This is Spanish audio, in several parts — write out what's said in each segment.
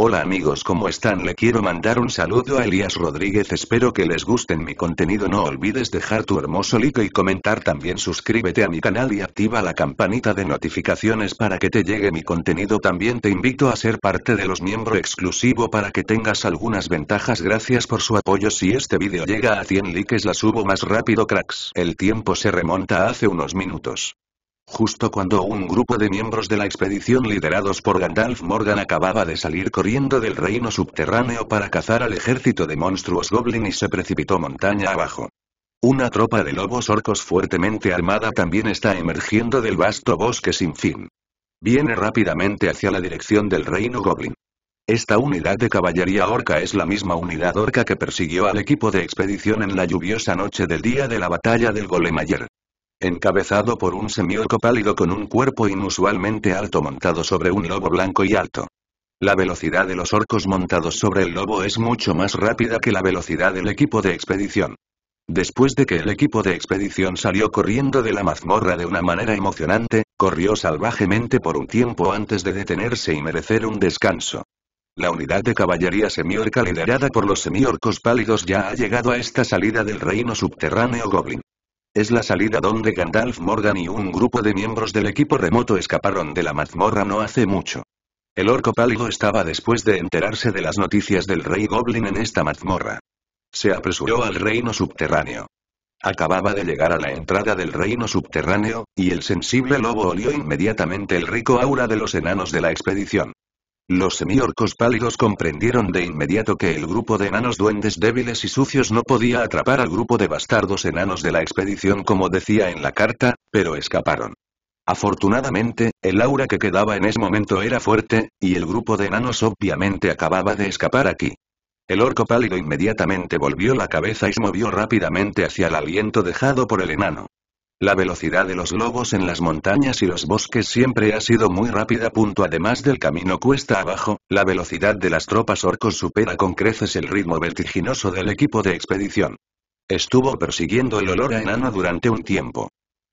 Hola amigos ¿cómo están? Le quiero mandar un saludo a Elías Rodríguez espero que les gusten mi contenido no olvides dejar tu hermoso like y comentar también suscríbete a mi canal y activa la campanita de notificaciones para que te llegue mi contenido también te invito a ser parte de los miembros exclusivo para que tengas algunas ventajas gracias por su apoyo si este vídeo llega a 100 likes la subo más rápido cracks el tiempo se remonta hace unos minutos Justo cuando un grupo de miembros de la expedición liderados por Gandalf Morgan acababa de salir corriendo del reino subterráneo para cazar al ejército de monstruos goblin y se precipitó montaña abajo. Una tropa de lobos orcos fuertemente armada también está emergiendo del vasto bosque sin fin. Viene rápidamente hacia la dirección del reino goblin. Esta unidad de caballería orca es la misma unidad orca que persiguió al equipo de expedición en la lluviosa noche del día de la batalla del Golemayer. Encabezado por un semiorco pálido con un cuerpo inusualmente alto montado sobre un lobo blanco y alto. La velocidad de los orcos montados sobre el lobo es mucho más rápida que la velocidad del equipo de expedición. Después de que el equipo de expedición salió corriendo de la mazmorra de una manera emocionante, corrió salvajemente por un tiempo antes de detenerse y merecer un descanso. La unidad de caballería semiorca liderada por los semiorcos pálidos ya ha llegado a esta salida del reino subterráneo Goblin. Es la salida donde Gandalf Morgan y un grupo de miembros del equipo remoto escaparon de la mazmorra no hace mucho. El orco pálido estaba después de enterarse de las noticias del rey Goblin en esta mazmorra. Se apresuró al reino subterráneo. Acababa de llegar a la entrada del reino subterráneo, y el sensible lobo olió inmediatamente el rico aura de los enanos de la expedición. Los semiorcos pálidos comprendieron de inmediato que el grupo de enanos duendes débiles y sucios no podía atrapar al grupo de bastardos enanos de la expedición como decía en la carta, pero escaparon. Afortunadamente, el aura que quedaba en ese momento era fuerte, y el grupo de enanos obviamente acababa de escapar aquí. El orco pálido inmediatamente volvió la cabeza y se movió rápidamente hacia el aliento dejado por el enano. La velocidad de los lobos en las montañas y los bosques siempre ha sido muy rápida. punto Además del camino cuesta abajo, la velocidad de las tropas orcos supera con creces el ritmo vertiginoso del equipo de expedición. Estuvo persiguiendo el olor a enano durante un tiempo.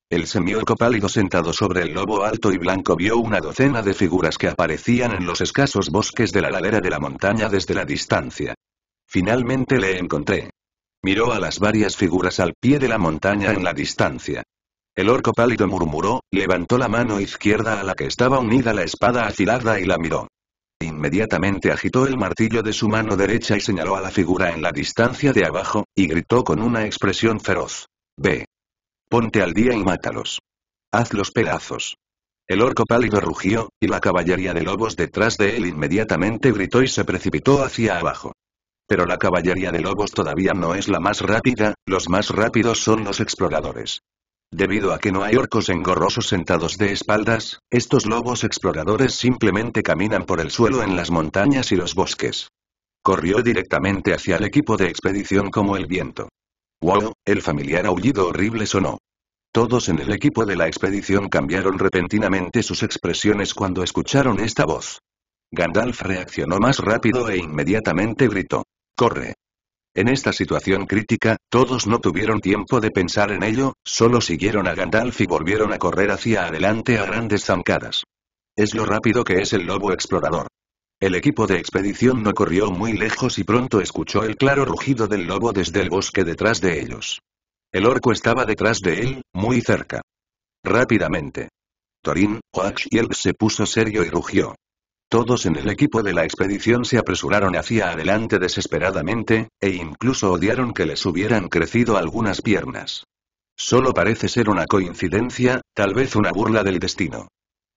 El semiorco pálido sentado sobre el lobo alto y blanco vio una docena de figuras que aparecían en los escasos bosques de la ladera de la montaña desde la distancia. Finalmente le encontré. Miró a las varias figuras al pie de la montaña en la distancia. El orco pálido murmuró, levantó la mano izquierda a la que estaba unida la espada afilada y la miró. Inmediatamente agitó el martillo de su mano derecha y señaló a la figura en la distancia de abajo, y gritó con una expresión feroz. Ve. Ponte al día y mátalos. Haz los pedazos. El orco pálido rugió, y la caballería de lobos detrás de él inmediatamente gritó y se precipitó hacia abajo. Pero la caballería de lobos todavía no es la más rápida, los más rápidos son los exploradores. Debido a que no hay orcos engorrosos sentados de espaldas, estos lobos exploradores simplemente caminan por el suelo en las montañas y los bosques. Corrió directamente hacia el equipo de expedición como el viento. ¡Wow! El familiar aullido horrible sonó. Todos en el equipo de la expedición cambiaron repentinamente sus expresiones cuando escucharon esta voz. Gandalf reaccionó más rápido e inmediatamente gritó. ¡Corre! En esta situación crítica, todos no tuvieron tiempo de pensar en ello, solo siguieron a Gandalf y volvieron a correr hacia adelante a grandes zancadas. Es lo rápido que es el lobo explorador. El equipo de expedición no corrió muy lejos y pronto escuchó el claro rugido del lobo desde el bosque detrás de ellos. El orco estaba detrás de él, muy cerca. Rápidamente. Thorin, Oax y el se puso serio y rugió. Todos en el equipo de la expedición se apresuraron hacia adelante desesperadamente, e incluso odiaron que les hubieran crecido algunas piernas. Solo parece ser una coincidencia, tal vez una burla del destino.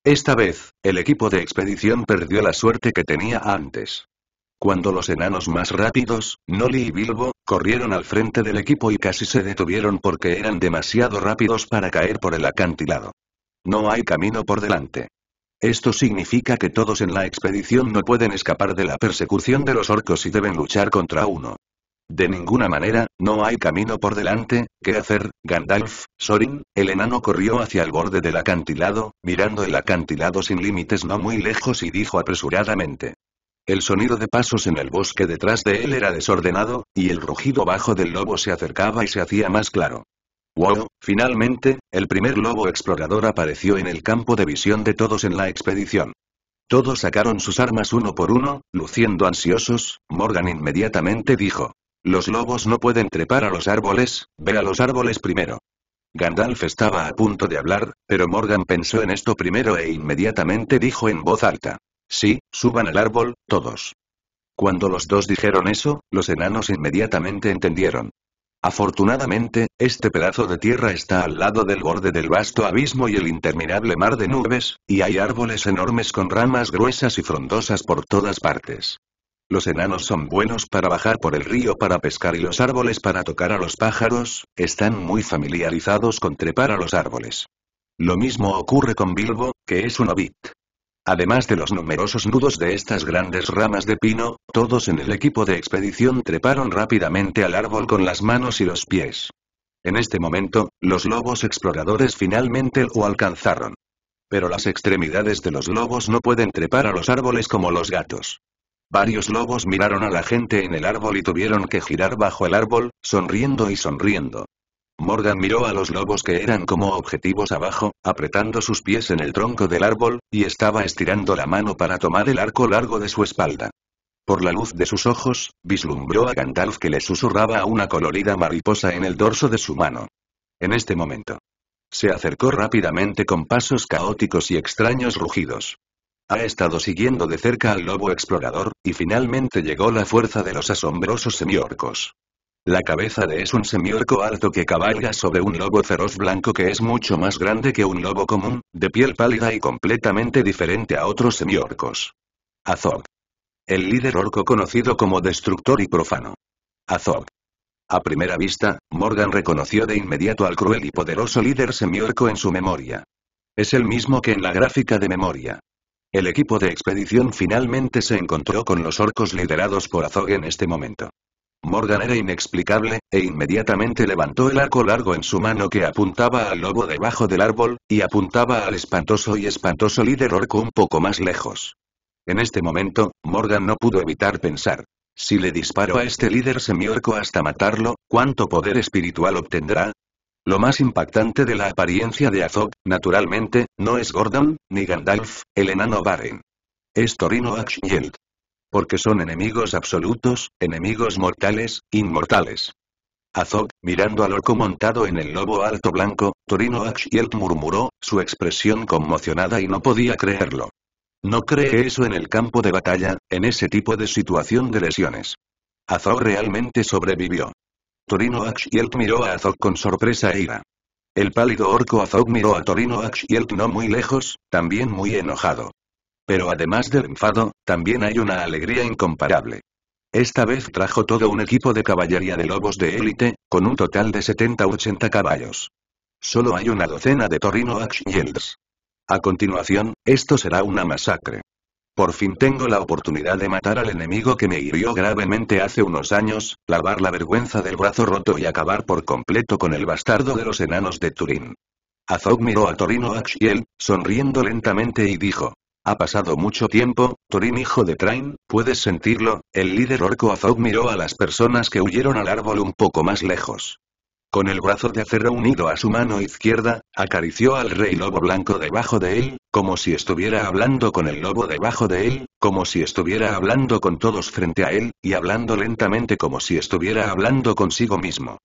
Esta vez, el equipo de expedición perdió la suerte que tenía antes. Cuando los enanos más rápidos, Noli y Bilbo, corrieron al frente del equipo y casi se detuvieron porque eran demasiado rápidos para caer por el acantilado. No hay camino por delante. Esto significa que todos en la expedición no pueden escapar de la persecución de los orcos y deben luchar contra uno. De ninguna manera, no hay camino por delante, ¿qué hacer, Gandalf, Sorin? El enano corrió hacia el borde del acantilado, mirando el acantilado sin límites no muy lejos y dijo apresuradamente. El sonido de pasos en el bosque detrás de él era desordenado, y el rugido bajo del lobo se acercaba y se hacía más claro. Wow, finalmente, el primer lobo explorador apareció en el campo de visión de todos en la expedición. Todos sacaron sus armas uno por uno, luciendo ansiosos, Morgan inmediatamente dijo. Los lobos no pueden trepar a los árboles, ve a los árboles primero. Gandalf estaba a punto de hablar, pero Morgan pensó en esto primero e inmediatamente dijo en voz alta. Sí, suban al árbol, todos. Cuando los dos dijeron eso, los enanos inmediatamente entendieron. Afortunadamente, este pedazo de tierra está al lado del borde del vasto abismo y el interminable mar de nubes, y hay árboles enormes con ramas gruesas y frondosas por todas partes. Los enanos son buenos para bajar por el río para pescar y los árboles para tocar a los pájaros, están muy familiarizados con trepar a los árboles. Lo mismo ocurre con Bilbo, que es un hobbit. Además de los numerosos nudos de estas grandes ramas de pino, todos en el equipo de expedición treparon rápidamente al árbol con las manos y los pies. En este momento, los lobos exploradores finalmente lo alcanzaron. Pero las extremidades de los lobos no pueden trepar a los árboles como los gatos. Varios lobos miraron a la gente en el árbol y tuvieron que girar bajo el árbol, sonriendo y sonriendo. Morgan miró a los lobos que eran como objetivos abajo, apretando sus pies en el tronco del árbol, y estaba estirando la mano para tomar el arco largo de su espalda. Por la luz de sus ojos, vislumbró a Gandalf que le susurraba a una colorida mariposa en el dorso de su mano. En este momento. Se acercó rápidamente con pasos caóticos y extraños rugidos. Ha estado siguiendo de cerca al lobo explorador, y finalmente llegó la fuerza de los asombrosos semiorcos. La cabeza de es un semiorco alto que cabalga sobre un lobo feroz blanco que es mucho más grande que un lobo común, de piel pálida y completamente diferente a otros semiorcos. Azog. El líder orco conocido como destructor y profano. Azog. A primera vista, Morgan reconoció de inmediato al cruel y poderoso líder semiorco en su memoria. Es el mismo que en la gráfica de memoria. El equipo de expedición finalmente se encontró con los orcos liderados por Azog en este momento. Morgan era inexplicable, e inmediatamente levantó el arco largo en su mano que apuntaba al lobo debajo del árbol, y apuntaba al espantoso y espantoso líder orco un poco más lejos. En este momento, Morgan no pudo evitar pensar. Si le disparo a este líder semiorco hasta matarlo, ¿cuánto poder espiritual obtendrá? Lo más impactante de la apariencia de Azog, naturalmente, no es Gordon, ni Gandalf, el enano Baren. Es Torino porque son enemigos absolutos, enemigos mortales, inmortales. Azog, mirando al orco montado en el lobo alto blanco, Torino Akshielt murmuró, su expresión conmocionada y no podía creerlo. No cree eso en el campo de batalla, en ese tipo de situación de lesiones. Azog realmente sobrevivió. Torino Axiel miró a Azog con sorpresa e ira. El pálido orco Azog miró a Torino Axiel no muy lejos, también muy enojado. Pero además del enfado, también hay una alegría incomparable. Esta vez trajo todo un equipo de caballería de lobos de élite, con un total de 70 80 caballos. Solo hay una docena de Torino Axhields. A continuación, esto será una masacre. Por fin tengo la oportunidad de matar al enemigo que me hirió gravemente hace unos años, lavar la vergüenza del brazo roto y acabar por completo con el bastardo de los enanos de Turín. Azog miró a Torino Axiel, sonriendo lentamente y dijo, ha pasado mucho tiempo, Thorin hijo de Train, puedes sentirlo, el líder orco Azog miró a las personas que huyeron al árbol un poco más lejos. Con el brazo de acero unido a su mano izquierda, acarició al rey lobo blanco debajo de él, como si estuviera hablando con el lobo debajo de él, como si estuviera hablando con todos frente a él, y hablando lentamente como si estuviera hablando consigo mismo.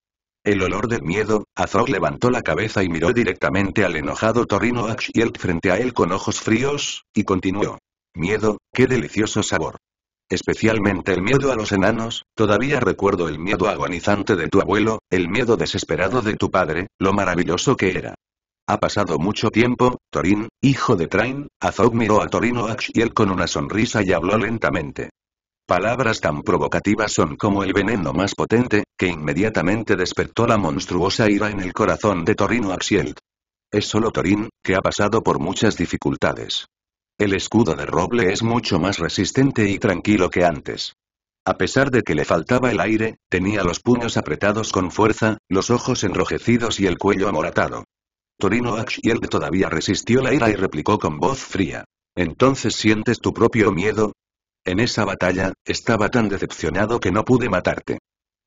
El olor del miedo, Azog levantó la cabeza y miró directamente al enojado Torino Axielt frente a él con ojos fríos, y continuó. Miedo, qué delicioso sabor. Especialmente el miedo a los enanos, todavía recuerdo el miedo agonizante de tu abuelo, el miedo desesperado de tu padre, lo maravilloso que era. Ha pasado mucho tiempo, Torin, hijo de Train, Azog miró a Torino Axiel con una sonrisa y habló lentamente. Palabras tan provocativas son como el veneno más potente, que inmediatamente despertó la monstruosa ira en el corazón de Torino Axield. Es solo Torín, que ha pasado por muchas dificultades. El escudo de roble es mucho más resistente y tranquilo que antes. A pesar de que le faltaba el aire, tenía los puños apretados con fuerza, los ojos enrojecidos y el cuello amoratado. Torino Axield todavía resistió la ira y replicó con voz fría. Entonces sientes tu propio miedo, en esa batalla, estaba tan decepcionado que no pude matarte.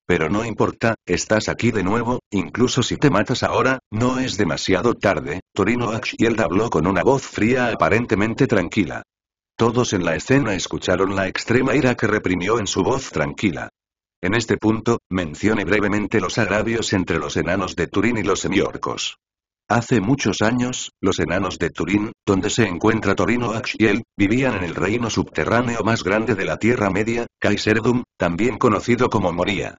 Pero no importa, estás aquí de nuevo, incluso si te matas ahora, no es demasiado tarde, Torino Axield habló con una voz fría aparentemente tranquila. Todos en la escena escucharon la extrema ira que reprimió en su voz tranquila. En este punto, mencione brevemente los agravios entre los enanos de Turín y los semiorcos. Hace muchos años, los enanos de Turín, donde se encuentra Torino Axiel, vivían en el reino subterráneo más grande de la Tierra Media, Kaiserdum, también conocido como Moria.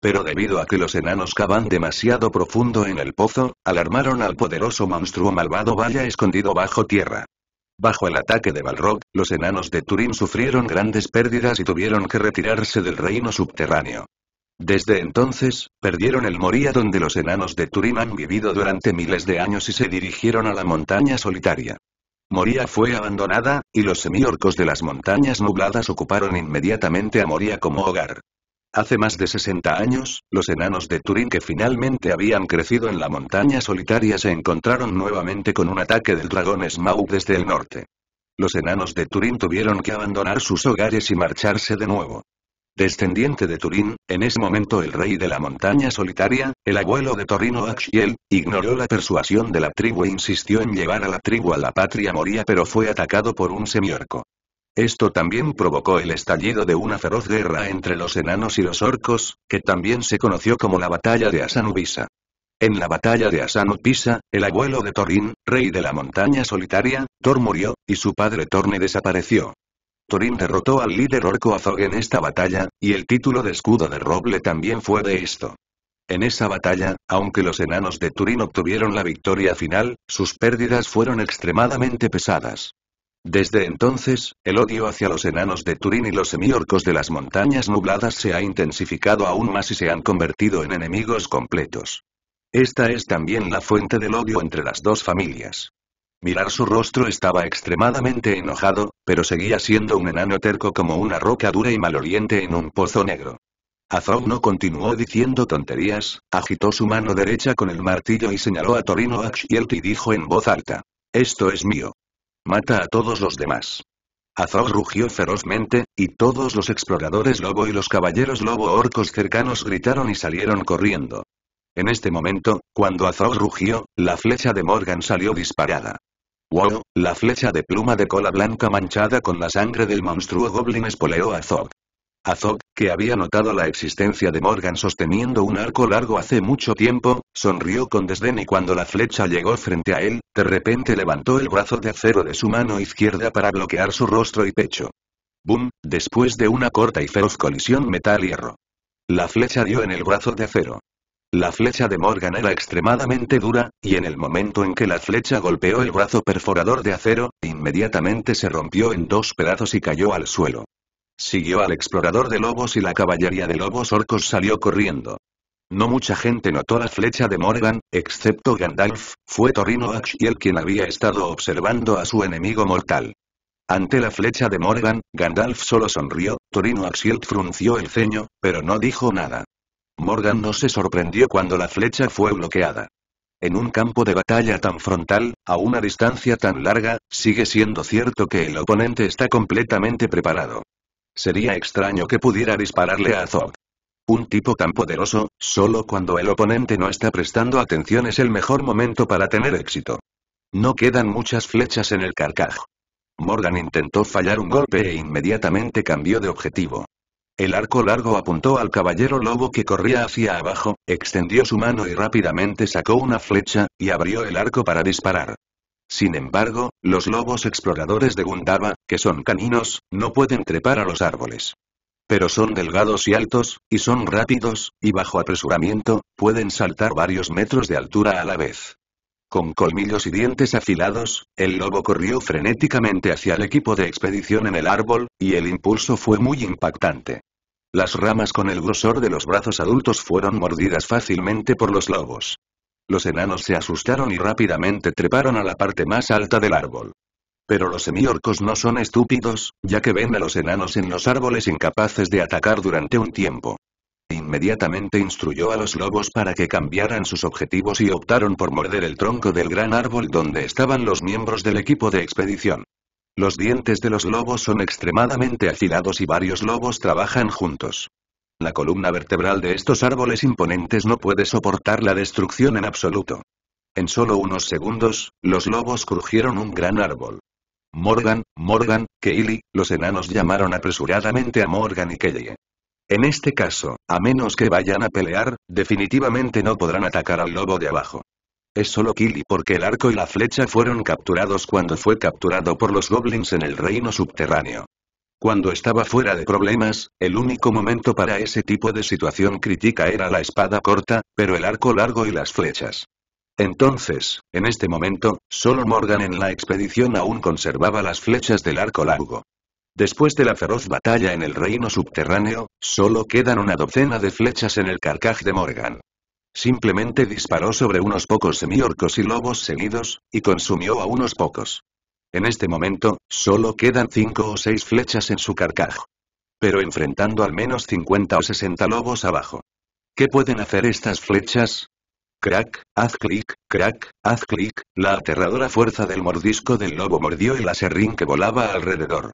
Pero debido a que los enanos cavan demasiado profundo en el pozo, alarmaron al poderoso monstruo malvado Vaya escondido bajo tierra. Bajo el ataque de Balrog, los enanos de Turín sufrieron grandes pérdidas y tuvieron que retirarse del reino subterráneo. Desde entonces, perdieron el Moría donde los enanos de Turín han vivido durante miles de años y se dirigieron a la montaña solitaria. Moría fue abandonada, y los semiorcos de las montañas nubladas ocuparon inmediatamente a Moría como hogar. Hace más de 60 años, los enanos de Turín que finalmente habían crecido en la montaña solitaria se encontraron nuevamente con un ataque del dragón Smaug desde el norte. Los enanos de Turín tuvieron que abandonar sus hogares y marcharse de nuevo. Descendiente de Turín, en ese momento el rey de la montaña solitaria, el abuelo de Torino Axiel, ignoró la persuasión de la tribu e insistió en llevar a la tribu a la patria moría pero fue atacado por un semiorco. Esto también provocó el estallido de una feroz guerra entre los enanos y los orcos, que también se conoció como la batalla de Asanubisa. En la batalla de Asanubisa, el abuelo de Torín, rey de la montaña solitaria, Thor murió, y su padre Torne desapareció. Turín derrotó al líder orco Azog en esta batalla, y el título de escudo de roble también fue de esto. En esa batalla, aunque los enanos de Turín obtuvieron la victoria final, sus pérdidas fueron extremadamente pesadas. Desde entonces, el odio hacia los enanos de Turín y los semiorcos de las montañas nubladas se ha intensificado aún más y se han convertido en enemigos completos. Esta es también la fuente del odio entre las dos familias. Mirar su rostro estaba extremadamente enojado, pero seguía siendo un enano terco como una roca dura y maloliente en un pozo negro. Azog no continuó diciendo tonterías, agitó su mano derecha con el martillo y señaló a Torino Axhielt y dijo en voz alta. Esto es mío. Mata a todos los demás. Azog rugió ferozmente, y todos los exploradores lobo y los caballeros lobo orcos cercanos gritaron y salieron corriendo. En este momento, cuando Azog rugió, la flecha de Morgan salió disparada. Wow, la flecha de pluma de cola blanca manchada con la sangre del monstruo Goblin espoleó a Zog. Zog, que había notado la existencia de Morgan sosteniendo un arco largo hace mucho tiempo, sonrió con desdén y cuando la flecha llegó frente a él, de repente levantó el brazo de acero de su mano izquierda para bloquear su rostro y pecho. Boom, Después de una corta y feroz colisión metal-hierro. La flecha dio en el brazo de acero. La flecha de Morgan era extremadamente dura, y en el momento en que la flecha golpeó el brazo perforador de acero, inmediatamente se rompió en dos pedazos y cayó al suelo. Siguió al explorador de lobos y la caballería de lobos orcos salió corriendo. No mucha gente notó la flecha de Morgan, excepto Gandalf, fue Torino Axiel quien había estado observando a su enemigo mortal. Ante la flecha de Morgan, Gandalf solo sonrió, Torino Axiel frunció el ceño, pero no dijo nada. Morgan no se sorprendió cuando la flecha fue bloqueada. En un campo de batalla tan frontal, a una distancia tan larga, sigue siendo cierto que el oponente está completamente preparado. Sería extraño que pudiera dispararle a Zog. Un tipo tan poderoso, solo cuando el oponente no está prestando atención es el mejor momento para tener éxito. No quedan muchas flechas en el carcaj. Morgan intentó fallar un golpe e inmediatamente cambió de objetivo. El arco largo apuntó al caballero lobo que corría hacia abajo, extendió su mano y rápidamente sacó una flecha, y abrió el arco para disparar. Sin embargo, los lobos exploradores de Gundava, que son caninos, no pueden trepar a los árboles. Pero son delgados y altos, y son rápidos, y bajo apresuramiento, pueden saltar varios metros de altura a la vez. Con colmillos y dientes afilados, el lobo corrió frenéticamente hacia el equipo de expedición en el árbol, y el impulso fue muy impactante. Las ramas con el grosor de los brazos adultos fueron mordidas fácilmente por los lobos. Los enanos se asustaron y rápidamente treparon a la parte más alta del árbol. Pero los semiorcos no son estúpidos, ya que ven a los enanos en los árboles incapaces de atacar durante un tiempo. Inmediatamente instruyó a los lobos para que cambiaran sus objetivos y optaron por morder el tronco del gran árbol donde estaban los miembros del equipo de expedición. Los dientes de los lobos son extremadamente afilados y varios lobos trabajan juntos. La columna vertebral de estos árboles imponentes no puede soportar la destrucción en absoluto. En solo unos segundos, los lobos crujieron un gran árbol. Morgan, Morgan, Kelly, los enanos llamaron apresuradamente a Morgan y Kelly. En este caso, a menos que vayan a pelear, definitivamente no podrán atacar al lobo de abajo. Es solo Kili porque el arco y la flecha fueron capturados cuando fue capturado por los goblins en el reino subterráneo. Cuando estaba fuera de problemas, el único momento para ese tipo de situación crítica era la espada corta, pero el arco largo y las flechas. Entonces, en este momento, solo Morgan en la expedición aún conservaba las flechas del arco largo. Después de la feroz batalla en el reino subterráneo, solo quedan una docena de flechas en el carcaj de Morgan. Simplemente disparó sobre unos pocos semiorcos y lobos seguidos, y consumió a unos pocos. En este momento, solo quedan cinco o seis flechas en su carcaj. Pero enfrentando al menos 50 o 60 lobos abajo. ¿Qué pueden hacer estas flechas? Crack, haz clic, crack, haz clic, la aterradora fuerza del mordisco del lobo mordió el aserrín que volaba alrededor.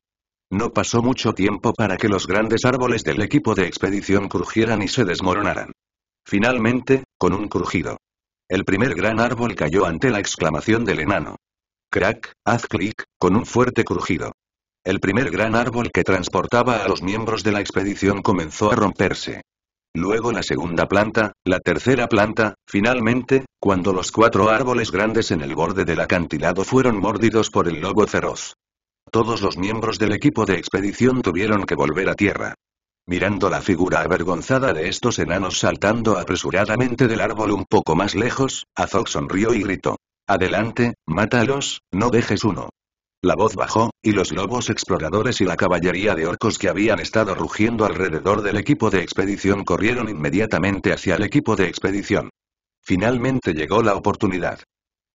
No pasó mucho tiempo para que los grandes árboles del equipo de expedición crujieran y se desmoronaran. Finalmente, con un crujido. El primer gran árbol cayó ante la exclamación del enano. Crack, haz clic, con un fuerte crujido. El primer gran árbol que transportaba a los miembros de la expedición comenzó a romperse. Luego la segunda planta, la tercera planta, finalmente, cuando los cuatro árboles grandes en el borde del acantilado fueron mordidos por el lobo feroz. Todos los miembros del equipo de expedición tuvieron que volver a tierra mirando la figura avergonzada de estos enanos saltando apresuradamente del árbol un poco más lejos, Azog sonrió y gritó. Adelante, mátalos, no dejes uno. La voz bajó, y los lobos exploradores y la caballería de orcos que habían estado rugiendo alrededor del equipo de expedición corrieron inmediatamente hacia el equipo de expedición. Finalmente llegó la oportunidad.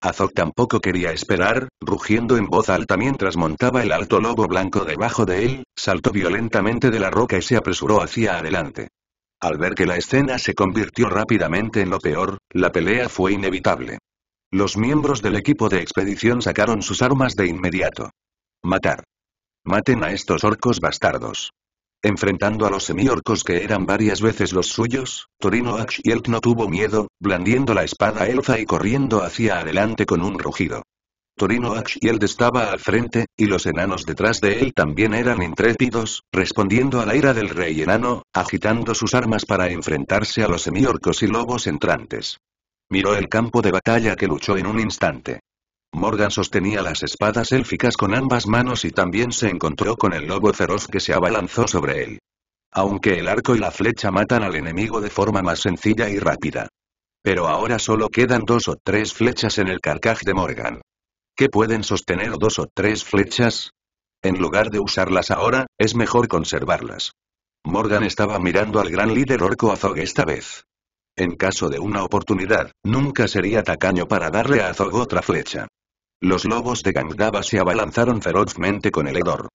Azog tampoco quería esperar, rugiendo en voz alta mientras montaba el alto lobo blanco debajo de él, saltó violentamente de la roca y se apresuró hacia adelante. Al ver que la escena se convirtió rápidamente en lo peor, la pelea fue inevitable. Los miembros del equipo de expedición sacaron sus armas de inmediato. Matar. Maten a estos orcos bastardos. Enfrentando a los semiorcos que eran varias veces los suyos, Torino Axhield no tuvo miedo, blandiendo la espada elfa y corriendo hacia adelante con un rugido. Torino Axhield estaba al frente, y los enanos detrás de él también eran intrépidos, respondiendo a la ira del rey enano, agitando sus armas para enfrentarse a los semiorcos y lobos entrantes. Miró el campo de batalla que luchó en un instante. Morgan sostenía las espadas élficas con ambas manos y también se encontró con el lobo feroz que se abalanzó sobre él. Aunque el arco y la flecha matan al enemigo de forma más sencilla y rápida. Pero ahora solo quedan dos o tres flechas en el carcaj de Morgan. ¿Qué pueden sostener dos o tres flechas? En lugar de usarlas ahora, es mejor conservarlas. Morgan estaba mirando al gran líder orco Azog esta vez. En caso de una oportunidad, nunca sería tacaño para darle a Azog otra flecha. Los lobos de Gangaba se abalanzaron ferozmente con el hedor.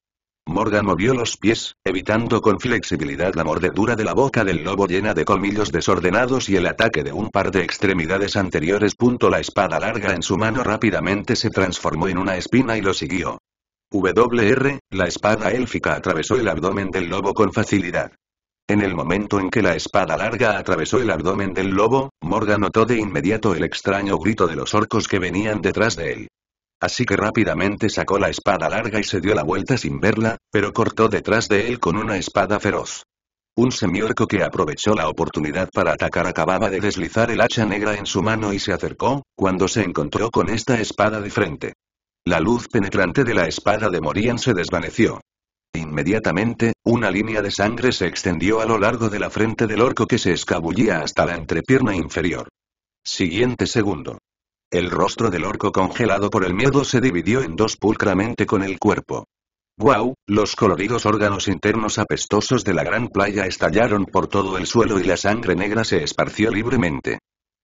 Morgan movió los pies, evitando con flexibilidad la mordedura de la boca del lobo llena de colmillos desordenados y el ataque de un par de extremidades anteriores. La espada larga en su mano rápidamente se transformó en una espina y lo siguió. WR, la espada élfica atravesó el abdomen del lobo con facilidad. En el momento en que la espada larga atravesó el abdomen del lobo, Morgan notó de inmediato el extraño grito de los orcos que venían detrás de él. Así que rápidamente sacó la espada larga y se dio la vuelta sin verla, pero cortó detrás de él con una espada feroz. Un semiorco que aprovechó la oportunidad para atacar acababa de deslizar el hacha negra en su mano y se acercó, cuando se encontró con esta espada de frente. La luz penetrante de la espada de Morian se desvaneció. Inmediatamente, una línea de sangre se extendió a lo largo de la frente del orco que se escabullía hasta la entrepierna inferior. Siguiente segundo. El rostro del orco congelado por el miedo se dividió en dos pulcramente con el cuerpo. ¡Guau! Los coloridos órganos internos apestosos de la gran playa estallaron por todo el suelo y la sangre negra se esparció libremente.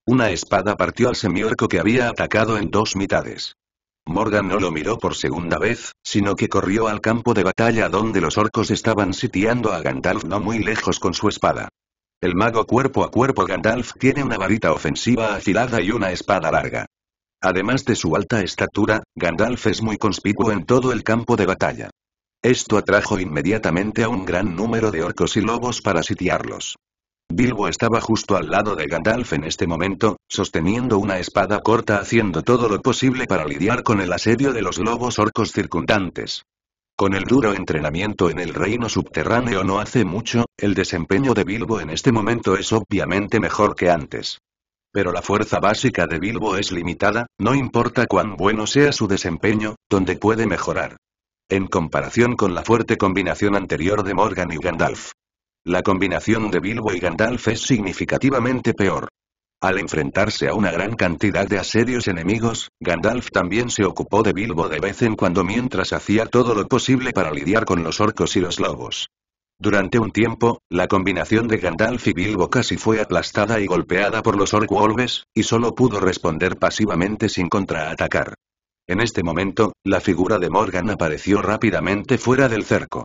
Una espada partió al semiorco que había atacado en dos mitades. Morgan no lo miró por segunda vez, sino que corrió al campo de batalla donde los orcos estaban sitiando a Gandalf no muy lejos con su espada. El mago cuerpo a cuerpo Gandalf tiene una varita ofensiva afilada y una espada larga. Además de su alta estatura, Gandalf es muy conspicuo en todo el campo de batalla. Esto atrajo inmediatamente a un gran número de orcos y lobos para sitiarlos. Bilbo estaba justo al lado de Gandalf en este momento, sosteniendo una espada corta haciendo todo lo posible para lidiar con el asedio de los lobos orcos circundantes. Con el duro entrenamiento en el reino subterráneo no hace mucho, el desempeño de Bilbo en este momento es obviamente mejor que antes. Pero la fuerza básica de Bilbo es limitada, no importa cuán bueno sea su desempeño, donde puede mejorar. En comparación con la fuerte combinación anterior de Morgan y Gandalf. La combinación de Bilbo y Gandalf es significativamente peor. Al enfrentarse a una gran cantidad de asedios enemigos, Gandalf también se ocupó de Bilbo de vez en cuando mientras hacía todo lo posible para lidiar con los orcos y los lobos. Durante un tiempo, la combinación de Gandalf y Bilbo casi fue aplastada y golpeada por los Wolves y solo pudo responder pasivamente sin contraatacar. En este momento, la figura de Morgan apareció rápidamente fuera del cerco.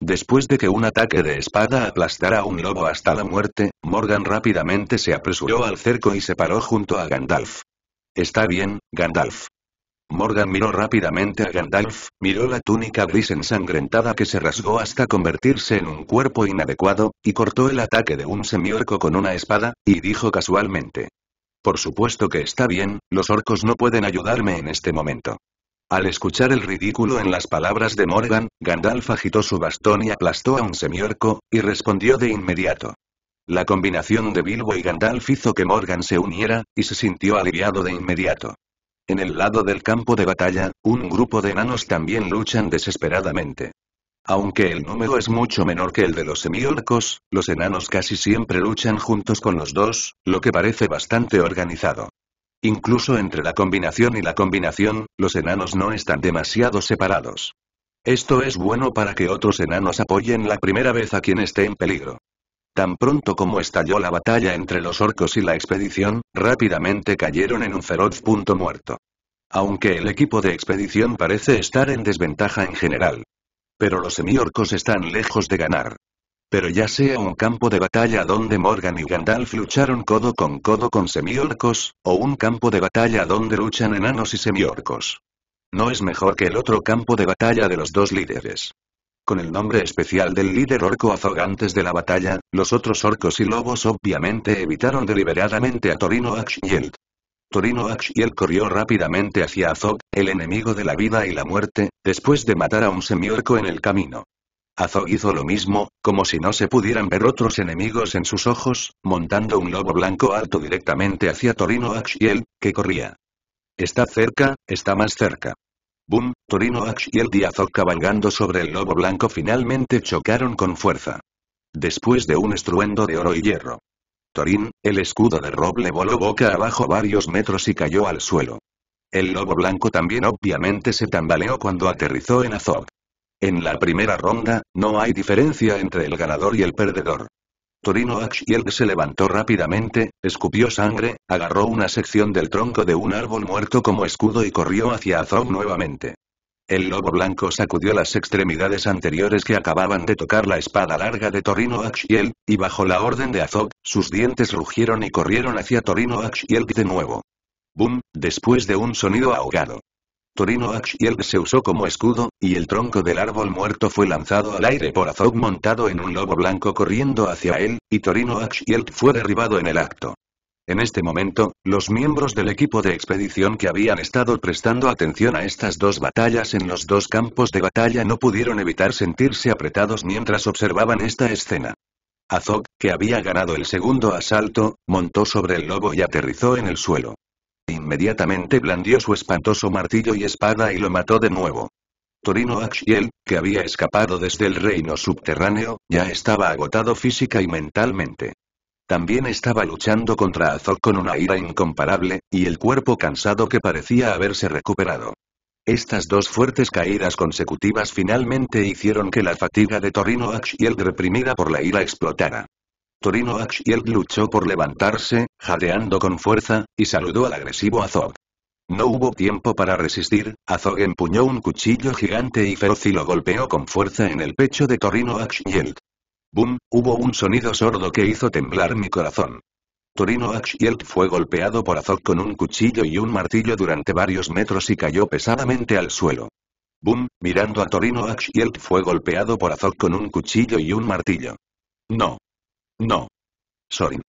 Después de que un ataque de espada aplastara a un lobo hasta la muerte, Morgan rápidamente se apresuró al cerco y se paró junto a Gandalf. Está bien, Gandalf. Morgan miró rápidamente a Gandalf, miró la túnica gris ensangrentada que se rasgó hasta convertirse en un cuerpo inadecuado, y cortó el ataque de un semiorco con una espada, y dijo casualmente. Por supuesto que está bien, los orcos no pueden ayudarme en este momento. Al escuchar el ridículo en las palabras de Morgan, Gandalf agitó su bastón y aplastó a un semiorco, y respondió de inmediato. La combinación de Bilbo y Gandalf hizo que Morgan se uniera, y se sintió aliviado de inmediato. En el lado del campo de batalla, un grupo de enanos también luchan desesperadamente. Aunque el número es mucho menor que el de los semiorcos, los enanos casi siempre luchan juntos con los dos, lo que parece bastante organizado. Incluso entre la combinación y la combinación, los enanos no están demasiado separados. Esto es bueno para que otros enanos apoyen la primera vez a quien esté en peligro. Tan pronto como estalló la batalla entre los orcos y la expedición, rápidamente cayeron en un feroz punto muerto. Aunque el equipo de expedición parece estar en desventaja en general. Pero los semiorcos están lejos de ganar. Pero ya sea un campo de batalla donde Morgan y Gandalf lucharon codo con codo con semiorcos, o un campo de batalla donde luchan enanos y semiorcos. No es mejor que el otro campo de batalla de los dos líderes. Con el nombre especial del líder orco Azog antes de la batalla, los otros orcos y lobos obviamente evitaron deliberadamente a Torino Axiel. Torino Axiel corrió rápidamente hacia Azog, el enemigo de la vida y la muerte, después de matar a un semiorco en el camino. Azog hizo lo mismo, como si no se pudieran ver otros enemigos en sus ojos, montando un lobo blanco alto directamente hacia Torino Axiel, que corría. Está cerca, está más cerca. Boom, Torino Ax y el Diazok cabalgando sobre el lobo blanco finalmente chocaron con fuerza. Después de un estruendo de oro y hierro. Torín, el escudo de roble voló boca abajo varios metros y cayó al suelo. El lobo blanco también obviamente se tambaleó cuando aterrizó en Azog. En la primera ronda, no hay diferencia entre el ganador y el perdedor. Torino que se levantó rápidamente, escupió sangre, agarró una sección del tronco de un árbol muerto como escudo y corrió hacia Azog nuevamente. El lobo blanco sacudió las extremidades anteriores que acababan de tocar la espada larga de Torino Axiel, y bajo la orden de Azog, sus dientes rugieron y corrieron hacia Torino Axiel de nuevo. ¡Bum! Después de un sonido ahogado. Torino que se usó como escudo, y el tronco del árbol muerto fue lanzado al aire por Azog montado en un lobo blanco corriendo hacia él, y Torino el fue derribado en el acto. En este momento, los miembros del equipo de expedición que habían estado prestando atención a estas dos batallas en los dos campos de batalla no pudieron evitar sentirse apretados mientras observaban esta escena. Azog, que había ganado el segundo asalto, montó sobre el lobo y aterrizó en el suelo inmediatamente blandió su espantoso martillo y espada y lo mató de nuevo. Torino Axiel, que había escapado desde el reino subterráneo, ya estaba agotado física y mentalmente. También estaba luchando contra Azok con una ira incomparable, y el cuerpo cansado que parecía haberse recuperado. Estas dos fuertes caídas consecutivas finalmente hicieron que la fatiga de Torino Axiel reprimida por la ira explotara. Torino Axhield luchó por levantarse, jadeando con fuerza, y saludó al agresivo Azog. No hubo tiempo para resistir, Azog empuñó un cuchillo gigante y feroz y lo golpeó con fuerza en el pecho de Torino Axhield. ¡Bum! Hubo un sonido sordo que hizo temblar mi corazón. Torino Axhield fue golpeado por Azog con un cuchillo y un martillo durante varios metros y cayó pesadamente al suelo. ¡Bum! Mirando a Torino Axfield fue golpeado por Azog con un cuchillo y un martillo. No, no. Sorry.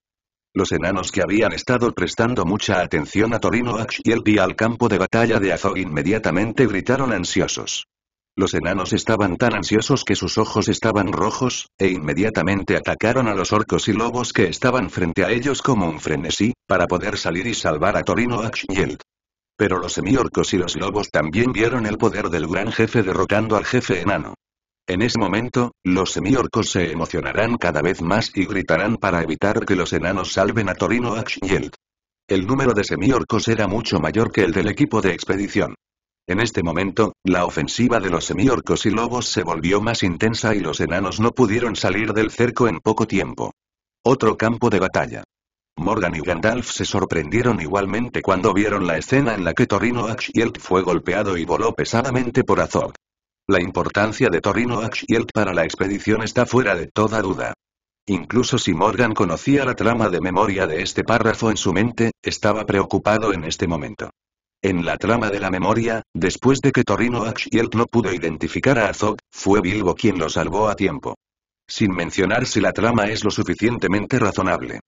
Los enanos que habían estado prestando mucha atención a Torino Axiel y al campo de batalla de Azog inmediatamente gritaron ansiosos. Los enanos estaban tan ansiosos que sus ojos estaban rojos, e inmediatamente atacaron a los orcos y lobos que estaban frente a ellos como un frenesí, para poder salir y salvar a Torino Axiel. Pero los semiorcos y los lobos también vieron el poder del gran jefe derrotando al jefe enano. En ese momento, los semiorcos se emocionarán cada vez más y gritarán para evitar que los enanos salven a Torino Axshield. El número de semiorcos era mucho mayor que el del equipo de expedición. En este momento, la ofensiva de los semiorcos y lobos se volvió más intensa y los enanos no pudieron salir del cerco en poco tiempo. Otro campo de batalla. Morgan y Gandalf se sorprendieron igualmente cuando vieron la escena en la que Torino Axshield fue golpeado y voló pesadamente por Azog. La importancia de Torino Axfield para la expedición está fuera de toda duda. Incluso si Morgan conocía la trama de memoria de este párrafo en su mente, estaba preocupado en este momento. En la trama de la memoria, después de que Torino Axfield no pudo identificar a Azog, fue Bilbo quien lo salvó a tiempo. Sin mencionar si la trama es lo suficientemente razonable.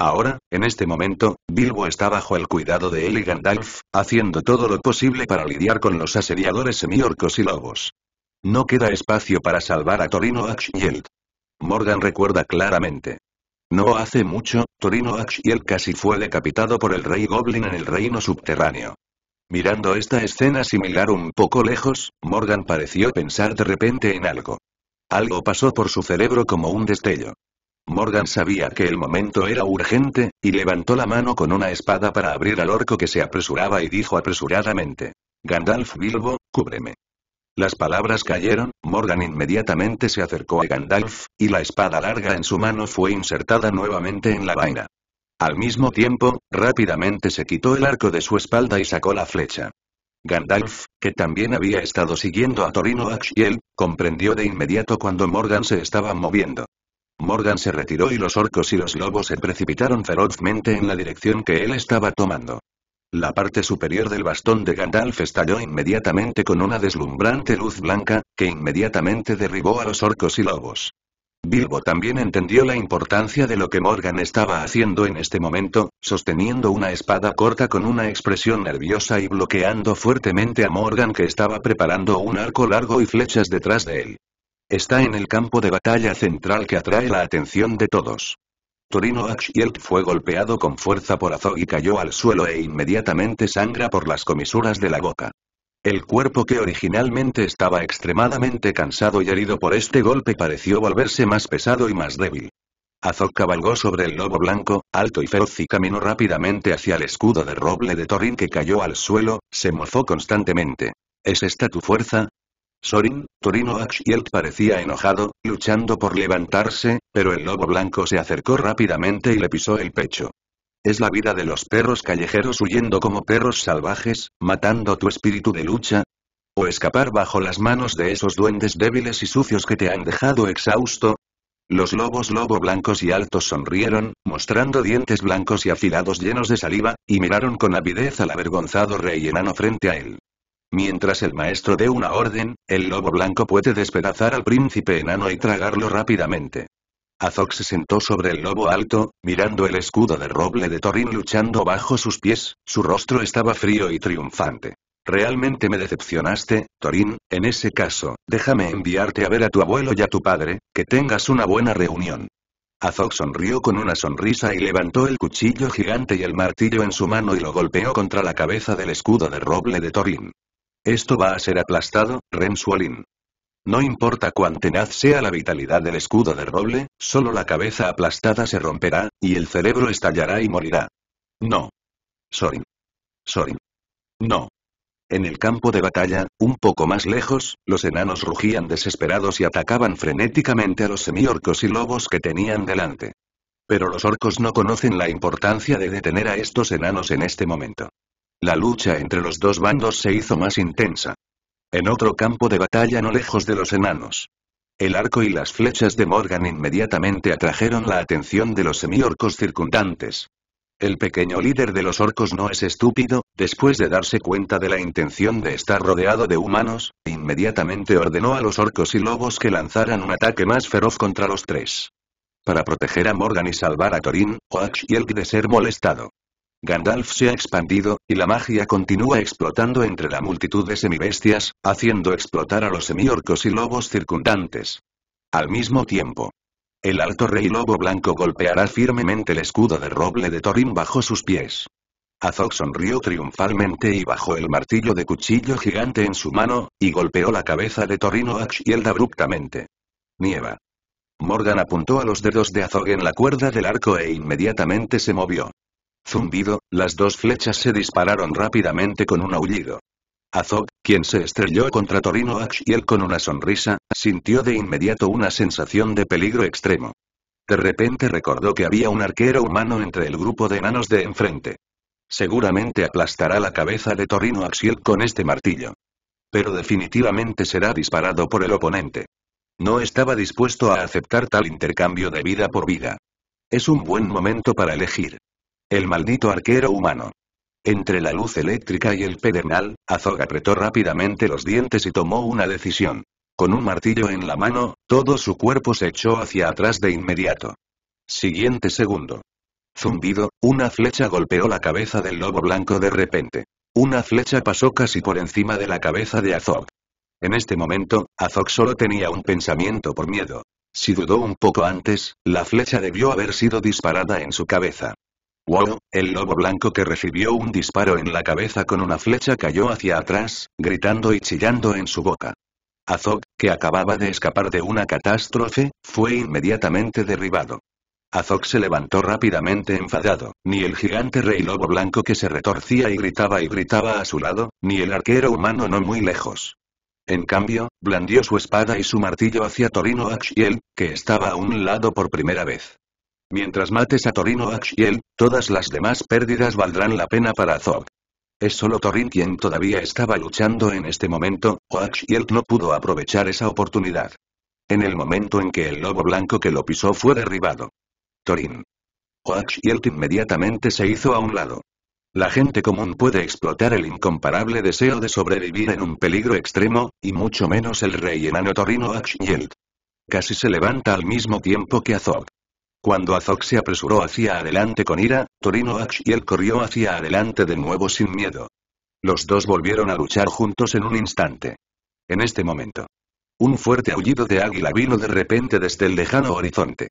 Ahora, en este momento, Bilbo está bajo el cuidado de él Gandalf, haciendo todo lo posible para lidiar con los asediadores semiorcos y lobos. No queda espacio para salvar a Torino Axhield. Morgan recuerda claramente. No hace mucho, Torino Axhield casi fue decapitado por el rey Goblin en el reino subterráneo. Mirando esta escena similar un poco lejos, Morgan pareció pensar de repente en algo. Algo pasó por su cerebro como un destello. Morgan sabía que el momento era urgente, y levantó la mano con una espada para abrir al orco que se apresuraba y dijo apresuradamente. Gandalf Bilbo, cúbreme. Las palabras cayeron, Morgan inmediatamente se acercó a Gandalf, y la espada larga en su mano fue insertada nuevamente en la vaina. Al mismo tiempo, rápidamente se quitó el arco de su espalda y sacó la flecha. Gandalf, que también había estado siguiendo a Torino Axiel, comprendió de inmediato cuando Morgan se estaba moviendo. Morgan se retiró y los orcos y los lobos se precipitaron ferozmente en la dirección que él estaba tomando. La parte superior del bastón de Gandalf estalló inmediatamente con una deslumbrante luz blanca, que inmediatamente derribó a los orcos y lobos. Bilbo también entendió la importancia de lo que Morgan estaba haciendo en este momento, sosteniendo una espada corta con una expresión nerviosa y bloqueando fuertemente a Morgan que estaba preparando un arco largo y flechas detrás de él. Está en el campo de batalla central que atrae la atención de todos. Torino Axhield fue golpeado con fuerza por Azog y cayó al suelo e inmediatamente sangra por las comisuras de la boca. El cuerpo que originalmente estaba extremadamente cansado y herido por este golpe pareció volverse más pesado y más débil. Azog cabalgó sobre el lobo blanco, alto y feroz y caminó rápidamente hacia el escudo de roble de Torin que cayó al suelo, se mozó constantemente. ¿Es esta tu fuerza? Sorin, Torino Axielt parecía enojado, luchando por levantarse, pero el lobo blanco se acercó rápidamente y le pisó el pecho. Es la vida de los perros callejeros huyendo como perros salvajes, matando tu espíritu de lucha. O escapar bajo las manos de esos duendes débiles y sucios que te han dejado exhausto. Los lobos lobo blancos y altos sonrieron, mostrando dientes blancos y afilados llenos de saliva, y miraron con avidez al avergonzado rey enano frente a él. Mientras el maestro dé una orden, el lobo blanco puede despedazar al príncipe enano y tragarlo rápidamente. Azok se sentó sobre el lobo alto, mirando el escudo de roble de Torin luchando bajo sus pies, su rostro estaba frío y triunfante. Realmente me decepcionaste, Torin, en ese caso, déjame enviarte a ver a tu abuelo y a tu padre, que tengas una buena reunión. Azog sonrió con una sonrisa y levantó el cuchillo gigante y el martillo en su mano y lo golpeó contra la cabeza del escudo de roble de Torin. Esto va a ser aplastado, Ren Suolin. No importa cuán tenaz sea la vitalidad del escudo de roble, solo la cabeza aplastada se romperá, y el cerebro estallará y morirá. No. Sorin. Sorin. No. En el campo de batalla, un poco más lejos, los enanos rugían desesperados y atacaban frenéticamente a los semiorcos y lobos que tenían delante. Pero los orcos no conocen la importancia de detener a estos enanos en este momento. La lucha entre los dos bandos se hizo más intensa. En otro campo de batalla no lejos de los enanos. El arco y las flechas de Morgan inmediatamente atrajeron la atención de los semiorcos circundantes. El pequeño líder de los orcos no es estúpido, después de darse cuenta de la intención de estar rodeado de humanos, inmediatamente ordenó a los orcos y lobos que lanzaran un ataque más feroz contra los tres. Para proteger a Morgan y salvar a Torin, Oax y Elk de ser molestado. Gandalf se ha expandido, y la magia continúa explotando entre la multitud de semibestias, haciendo explotar a los semiorcos y lobos circundantes. Al mismo tiempo, el alto rey lobo blanco golpeará firmemente el escudo de roble de Thorin bajo sus pies. Azog sonrió triunfalmente y bajó el martillo de cuchillo gigante en su mano, y golpeó la cabeza de Torino Axhield abruptamente. Nieva. Morgan apuntó a los dedos de Azog en la cuerda del arco e inmediatamente se movió. Zumbido, las dos flechas se dispararon rápidamente con un aullido. Azog, quien se estrelló contra Torino Axiel con una sonrisa, sintió de inmediato una sensación de peligro extremo. De repente recordó que había un arquero humano entre el grupo de enanos de enfrente. Seguramente aplastará la cabeza de Torino Axiel con este martillo. Pero definitivamente será disparado por el oponente. No estaba dispuesto a aceptar tal intercambio de vida por vida. Es un buen momento para elegir. El maldito arquero humano. Entre la luz eléctrica y el pedernal, Azog apretó rápidamente los dientes y tomó una decisión. Con un martillo en la mano, todo su cuerpo se echó hacia atrás de inmediato. Siguiente segundo. Zumbido, una flecha golpeó la cabeza del lobo blanco de repente. Una flecha pasó casi por encima de la cabeza de Azog. En este momento, Azog solo tenía un pensamiento por miedo. Si dudó un poco antes, la flecha debió haber sido disparada en su cabeza. Wow, el lobo blanco que recibió un disparo en la cabeza con una flecha cayó hacia atrás, gritando y chillando en su boca. Azog, que acababa de escapar de una catástrofe, fue inmediatamente derribado. Azog se levantó rápidamente enfadado, ni el gigante rey lobo blanco que se retorcía y gritaba y gritaba a su lado, ni el arquero humano no muy lejos. En cambio, blandió su espada y su martillo hacia Torino Axiel, que estaba a un lado por primera vez. Mientras mates a Torino Akshiel, todas las demás pérdidas valdrán la pena para Azog. Es solo Torin quien todavía estaba luchando en este momento, o no pudo aprovechar esa oportunidad. En el momento en que el lobo blanco que lo pisó fue derribado. Torin. Oaxielt inmediatamente se hizo a un lado. La gente común puede explotar el incomparable deseo de sobrevivir en un peligro extremo, y mucho menos el rey enano Torino Axielt. Casi se levanta al mismo tiempo que Azog. Cuando Azok se apresuró hacia adelante con ira, Torino él corrió hacia adelante de nuevo sin miedo. Los dos volvieron a luchar juntos en un instante. En este momento. Un fuerte aullido de águila vino de repente desde el lejano horizonte.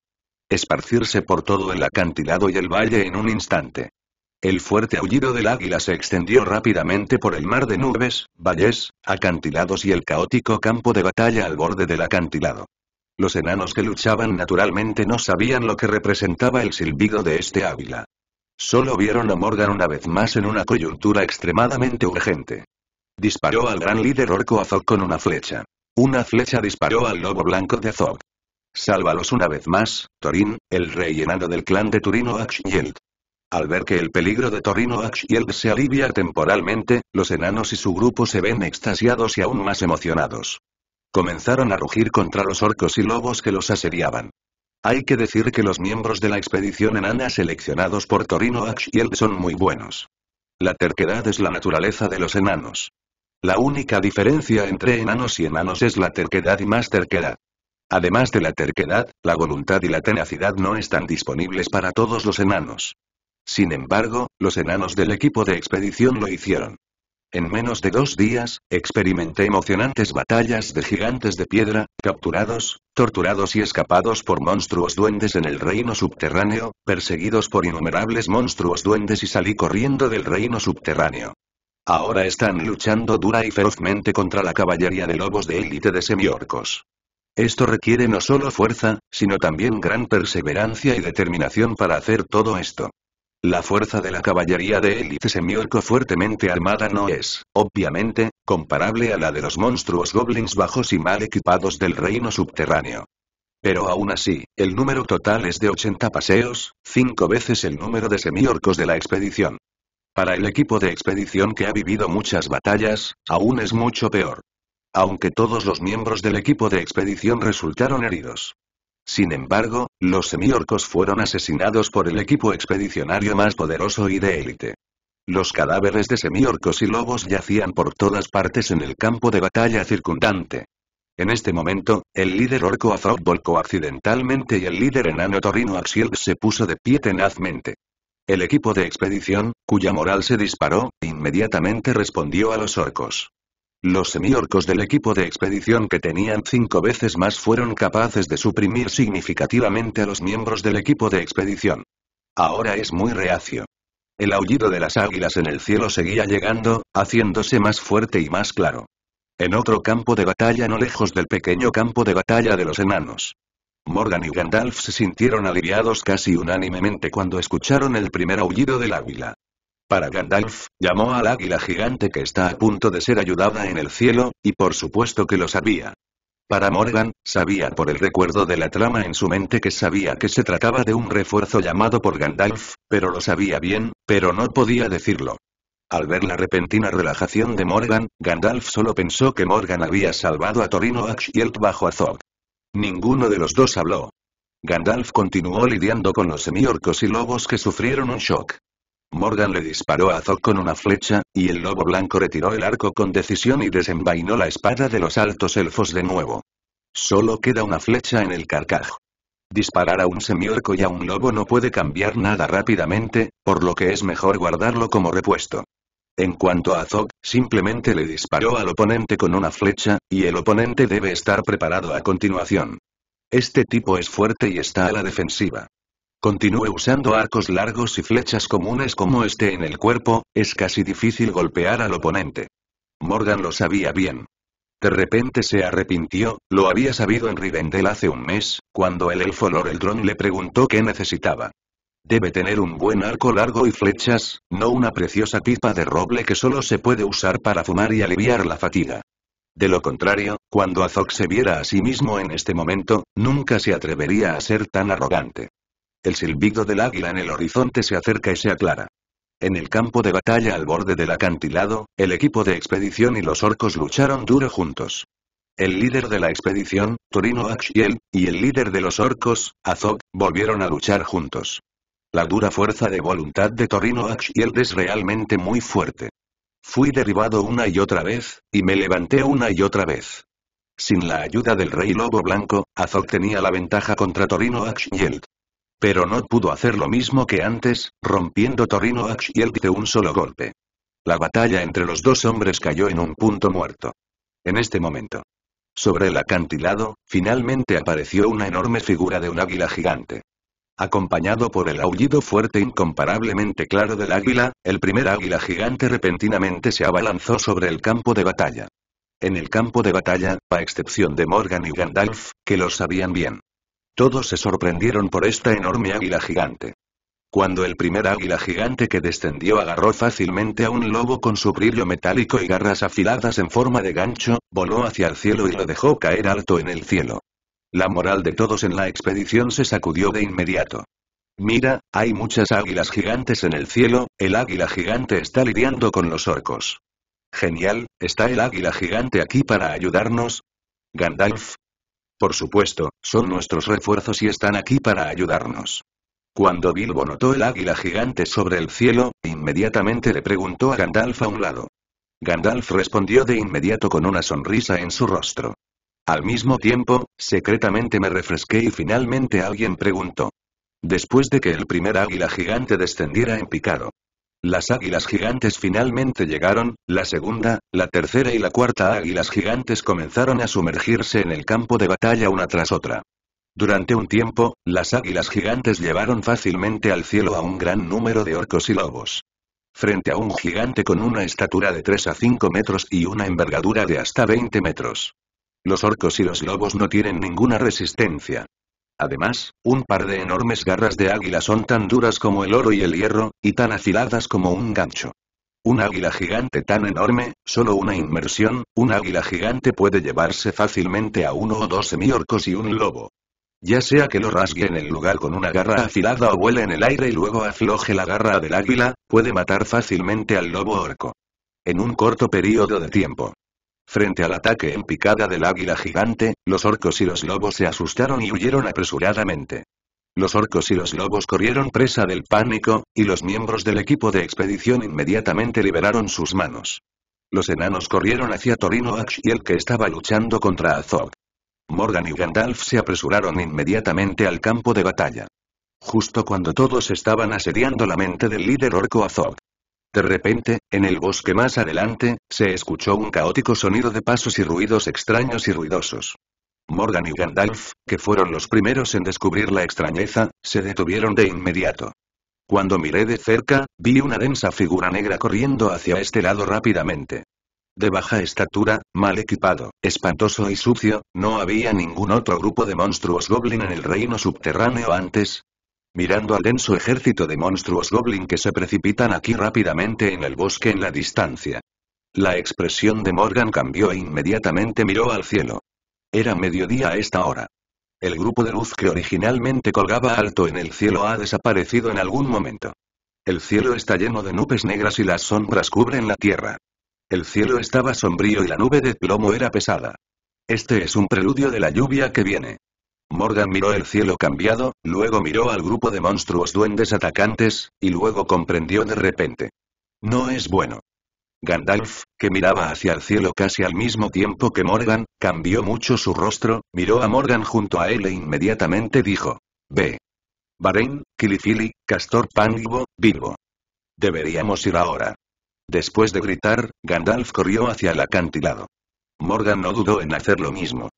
Esparcirse por todo el acantilado y el valle en un instante. El fuerte aullido del águila se extendió rápidamente por el mar de nubes, valles, acantilados y el caótico campo de batalla al borde del acantilado. Los enanos que luchaban naturalmente no sabían lo que representaba el silbido de este ávila. Solo vieron a Morgan una vez más en una coyuntura extremadamente urgente. Disparó al gran líder orco Azog con una flecha. Una flecha disparó al lobo blanco de Azog. Sálvalos una vez más, Torin, el rey enano del clan de Turino Axhield. Al ver que el peligro de Torino Axhield se alivia temporalmente, los enanos y su grupo se ven extasiados y aún más emocionados. Comenzaron a rugir contra los orcos y lobos que los asediaban. Hay que decir que los miembros de la expedición enana seleccionados por Torino él son muy buenos. La terquedad es la naturaleza de los enanos. La única diferencia entre enanos y enanos es la terquedad y más terquedad. Además de la terquedad, la voluntad y la tenacidad no están disponibles para todos los enanos. Sin embargo, los enanos del equipo de expedición lo hicieron. En menos de dos días, experimenté emocionantes batallas de gigantes de piedra, capturados, torturados y escapados por monstruos duendes en el reino subterráneo, perseguidos por innumerables monstruos duendes y salí corriendo del reino subterráneo. Ahora están luchando dura y ferozmente contra la caballería de lobos de élite de semiorcos. Esto requiere no solo fuerza, sino también gran perseverancia y determinación para hacer todo esto. La fuerza de la caballería de élite semiorco fuertemente armada no es, obviamente, comparable a la de los monstruos goblins bajos y mal equipados del reino subterráneo. Pero aún así, el número total es de 80 paseos, 5 veces el número de semiorcos de la expedición. Para el equipo de expedición que ha vivido muchas batallas, aún es mucho peor. Aunque todos los miembros del equipo de expedición resultaron heridos. Sin embargo, los semiorcos fueron asesinados por el equipo expedicionario más poderoso y de élite. Los cadáveres de semiorcos y lobos yacían por todas partes en el campo de batalla circundante. En este momento, el líder orco Azog volcó accidentalmente y el líder enano torrino Axiel se puso de pie tenazmente. El equipo de expedición, cuya moral se disparó, inmediatamente respondió a los orcos. Los semiorcos del equipo de expedición que tenían cinco veces más fueron capaces de suprimir significativamente a los miembros del equipo de expedición. Ahora es muy reacio. El aullido de las águilas en el cielo seguía llegando, haciéndose más fuerte y más claro. En otro campo de batalla no lejos del pequeño campo de batalla de los enanos. Morgan y Gandalf se sintieron aliviados casi unánimemente cuando escucharon el primer aullido del águila. Para Gandalf, llamó al águila gigante que está a punto de ser ayudada en el cielo, y por supuesto que lo sabía. Para Morgan, sabía por el recuerdo de la trama en su mente que sabía que se trataba de un refuerzo llamado por Gandalf, pero lo sabía bien, pero no podía decirlo. Al ver la repentina relajación de Morgan, Gandalf solo pensó que Morgan había salvado a Torino Axhield bajo Azog. Ninguno de los dos habló. Gandalf continuó lidiando con los semiorcos y lobos que sufrieron un shock. Morgan le disparó a Zog con una flecha, y el lobo blanco retiró el arco con decisión y desenvainó la espada de los altos elfos de nuevo. Solo queda una flecha en el carcaj. Disparar a un semiorco y a un lobo no puede cambiar nada rápidamente, por lo que es mejor guardarlo como repuesto. En cuanto a Zog, simplemente le disparó al oponente con una flecha, y el oponente debe estar preparado a continuación. Este tipo es fuerte y está a la defensiva. Continúe usando arcos largos y flechas comunes como este en el cuerpo, es casi difícil golpear al oponente. Morgan lo sabía bien. De repente se arrepintió, lo había sabido en Rivendell hace un mes, cuando el elfo Loreldron le preguntó qué necesitaba. Debe tener un buen arco largo y flechas, no una preciosa pipa de roble que solo se puede usar para fumar y aliviar la fatiga. De lo contrario, cuando Azok se viera a sí mismo en este momento, nunca se atrevería a ser tan arrogante. El silbido del águila en el horizonte se acerca y se aclara. En el campo de batalla al borde del acantilado, el equipo de expedición y los orcos lucharon duro juntos. El líder de la expedición, Torino Axiel, y el líder de los orcos, Azog, volvieron a luchar juntos. La dura fuerza de voluntad de Torino Axiel es realmente muy fuerte. Fui derribado una y otra vez, y me levanté una y otra vez. Sin la ayuda del rey lobo blanco, Azog tenía la ventaja contra Torino Axiel. Pero no pudo hacer lo mismo que antes, rompiendo Torino Axe y de un solo golpe. La batalla entre los dos hombres cayó en un punto muerto. En este momento. Sobre el acantilado, finalmente apareció una enorme figura de un águila gigante. Acompañado por el aullido fuerte incomparablemente claro del águila, el primer águila gigante repentinamente se abalanzó sobre el campo de batalla. En el campo de batalla, a excepción de Morgan y Gandalf, que lo sabían bien. Todos se sorprendieron por esta enorme águila gigante. Cuando el primer águila gigante que descendió agarró fácilmente a un lobo con su brillo metálico y garras afiladas en forma de gancho, voló hacia el cielo y lo dejó caer alto en el cielo. La moral de todos en la expedición se sacudió de inmediato. Mira, hay muchas águilas gigantes en el cielo, el águila gigante está lidiando con los orcos. Genial, ¿está el águila gigante aquí para ayudarnos? Gandalf, por supuesto, son nuestros refuerzos y están aquí para ayudarnos. Cuando Bilbo notó el águila gigante sobre el cielo, inmediatamente le preguntó a Gandalf a un lado. Gandalf respondió de inmediato con una sonrisa en su rostro. Al mismo tiempo, secretamente me refresqué y finalmente alguien preguntó. Después de que el primer águila gigante descendiera en picado, las águilas gigantes finalmente llegaron, la segunda, la tercera y la cuarta águilas gigantes comenzaron a sumergirse en el campo de batalla una tras otra. Durante un tiempo, las águilas gigantes llevaron fácilmente al cielo a un gran número de orcos y lobos. Frente a un gigante con una estatura de 3 a 5 metros y una envergadura de hasta 20 metros. Los orcos y los lobos no tienen ninguna resistencia. Además, un par de enormes garras de águila son tan duras como el oro y el hierro, y tan afiladas como un gancho. Un águila gigante tan enorme, solo una inmersión, un águila gigante puede llevarse fácilmente a uno o dos semiorcos y un lobo. Ya sea que lo rasgue en el lugar con una garra afilada o vuele en el aire y luego afloje la garra del águila, puede matar fácilmente al lobo orco. En un corto periodo de tiempo, Frente al ataque en picada del águila gigante, los orcos y los lobos se asustaron y huyeron apresuradamente. Los orcos y los lobos corrieron presa del pánico, y los miembros del equipo de expedición inmediatamente liberaron sus manos. Los enanos corrieron hacia Torino Aksh y el que estaba luchando contra Azog. Morgan y Gandalf se apresuraron inmediatamente al campo de batalla. Justo cuando todos estaban asediando la mente del líder orco Azog. De repente, en el bosque más adelante, se escuchó un caótico sonido de pasos y ruidos extraños y ruidosos. Morgan y Gandalf, que fueron los primeros en descubrir la extrañeza, se detuvieron de inmediato. Cuando miré de cerca, vi una densa figura negra corriendo hacia este lado rápidamente. De baja estatura, mal equipado, espantoso y sucio, no había ningún otro grupo de monstruos goblin en el reino subterráneo antes, mirando al denso ejército de monstruos goblin que se precipitan aquí rápidamente en el bosque en la distancia. La expresión de Morgan cambió e inmediatamente miró al cielo. Era mediodía a esta hora. El grupo de luz que originalmente colgaba alto en el cielo ha desaparecido en algún momento. El cielo está lleno de nubes negras y las sombras cubren la tierra. El cielo estaba sombrío y la nube de plomo era pesada. Este es un preludio de la lluvia que viene. Morgan miró el cielo cambiado, luego miró al grupo de monstruos duendes atacantes, y luego comprendió de repente. No es bueno. Gandalf, que miraba hacia el cielo casi al mismo tiempo que Morgan, cambió mucho su rostro, miró a Morgan junto a él e inmediatamente dijo. Ve. Bahrein, Kilifili, Castor Pangibo, Bilbo. Deberíamos ir ahora. Después de gritar, Gandalf corrió hacia el acantilado. Morgan no dudó en hacer lo mismo.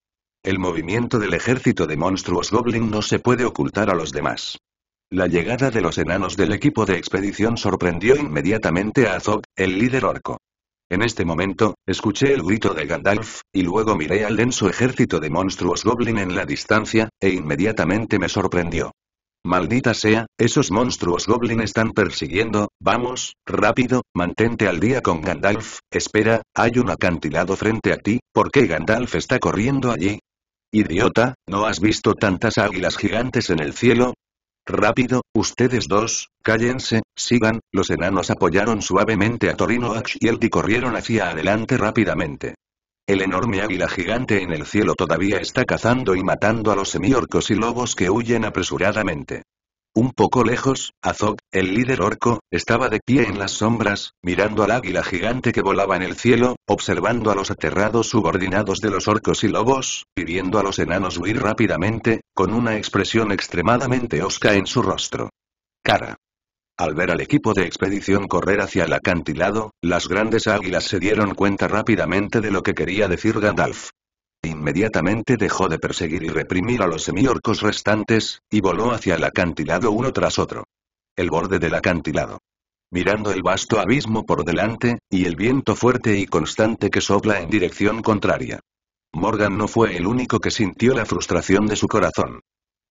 El movimiento del ejército de monstruos Goblin no se puede ocultar a los demás. La llegada de los enanos del equipo de expedición sorprendió inmediatamente a Azog, el líder orco. En este momento, escuché el grito de Gandalf, y luego miré al denso ejército de monstruos Goblin en la distancia, e inmediatamente me sorprendió. Maldita sea, esos monstruos Goblin están persiguiendo, vamos, rápido, mantente al día con Gandalf, espera, hay un acantilado frente a ti, ¿por qué Gandalf está corriendo allí? Idiota, ¿no has visto tantas águilas gigantes en el cielo? Rápido, ustedes dos, cállense, sigan, los enanos apoyaron suavemente a Torino axe y corrieron hacia adelante rápidamente. El enorme águila gigante en el cielo todavía está cazando y matando a los semiorcos y lobos que huyen apresuradamente. Un poco lejos, Azog, el líder orco, estaba de pie en las sombras, mirando al águila gigante que volaba en el cielo, observando a los aterrados subordinados de los orcos y lobos, y viendo a los enanos huir rápidamente, con una expresión extremadamente osca en su rostro. Cara. Al ver al equipo de expedición correr hacia el acantilado, las grandes águilas se dieron cuenta rápidamente de lo que quería decir Gandalf. Inmediatamente dejó de perseguir y reprimir a los semiorcos restantes, y voló hacia el acantilado uno tras otro. El borde del acantilado. Mirando el vasto abismo por delante, y el viento fuerte y constante que sopla en dirección contraria. Morgan no fue el único que sintió la frustración de su corazón.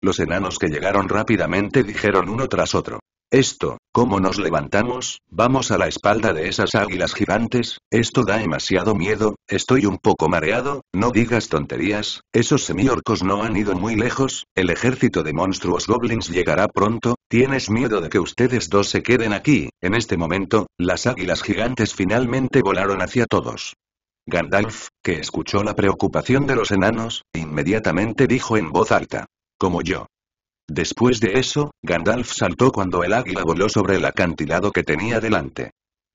Los enanos que llegaron rápidamente dijeron uno tras otro. Esto, ¿cómo nos levantamos? Vamos a la espalda de esas águilas gigantes, esto da demasiado miedo, Estoy un poco mareado, no digas tonterías, esos semiorcos no han ido muy lejos, el ejército de monstruos goblins llegará pronto, tienes miedo de que ustedes dos se queden aquí, en este momento, las águilas gigantes finalmente volaron hacia todos. Gandalf, que escuchó la preocupación de los enanos, inmediatamente dijo en voz alta. Como yo. Después de eso, Gandalf saltó cuando el águila voló sobre el acantilado que tenía delante.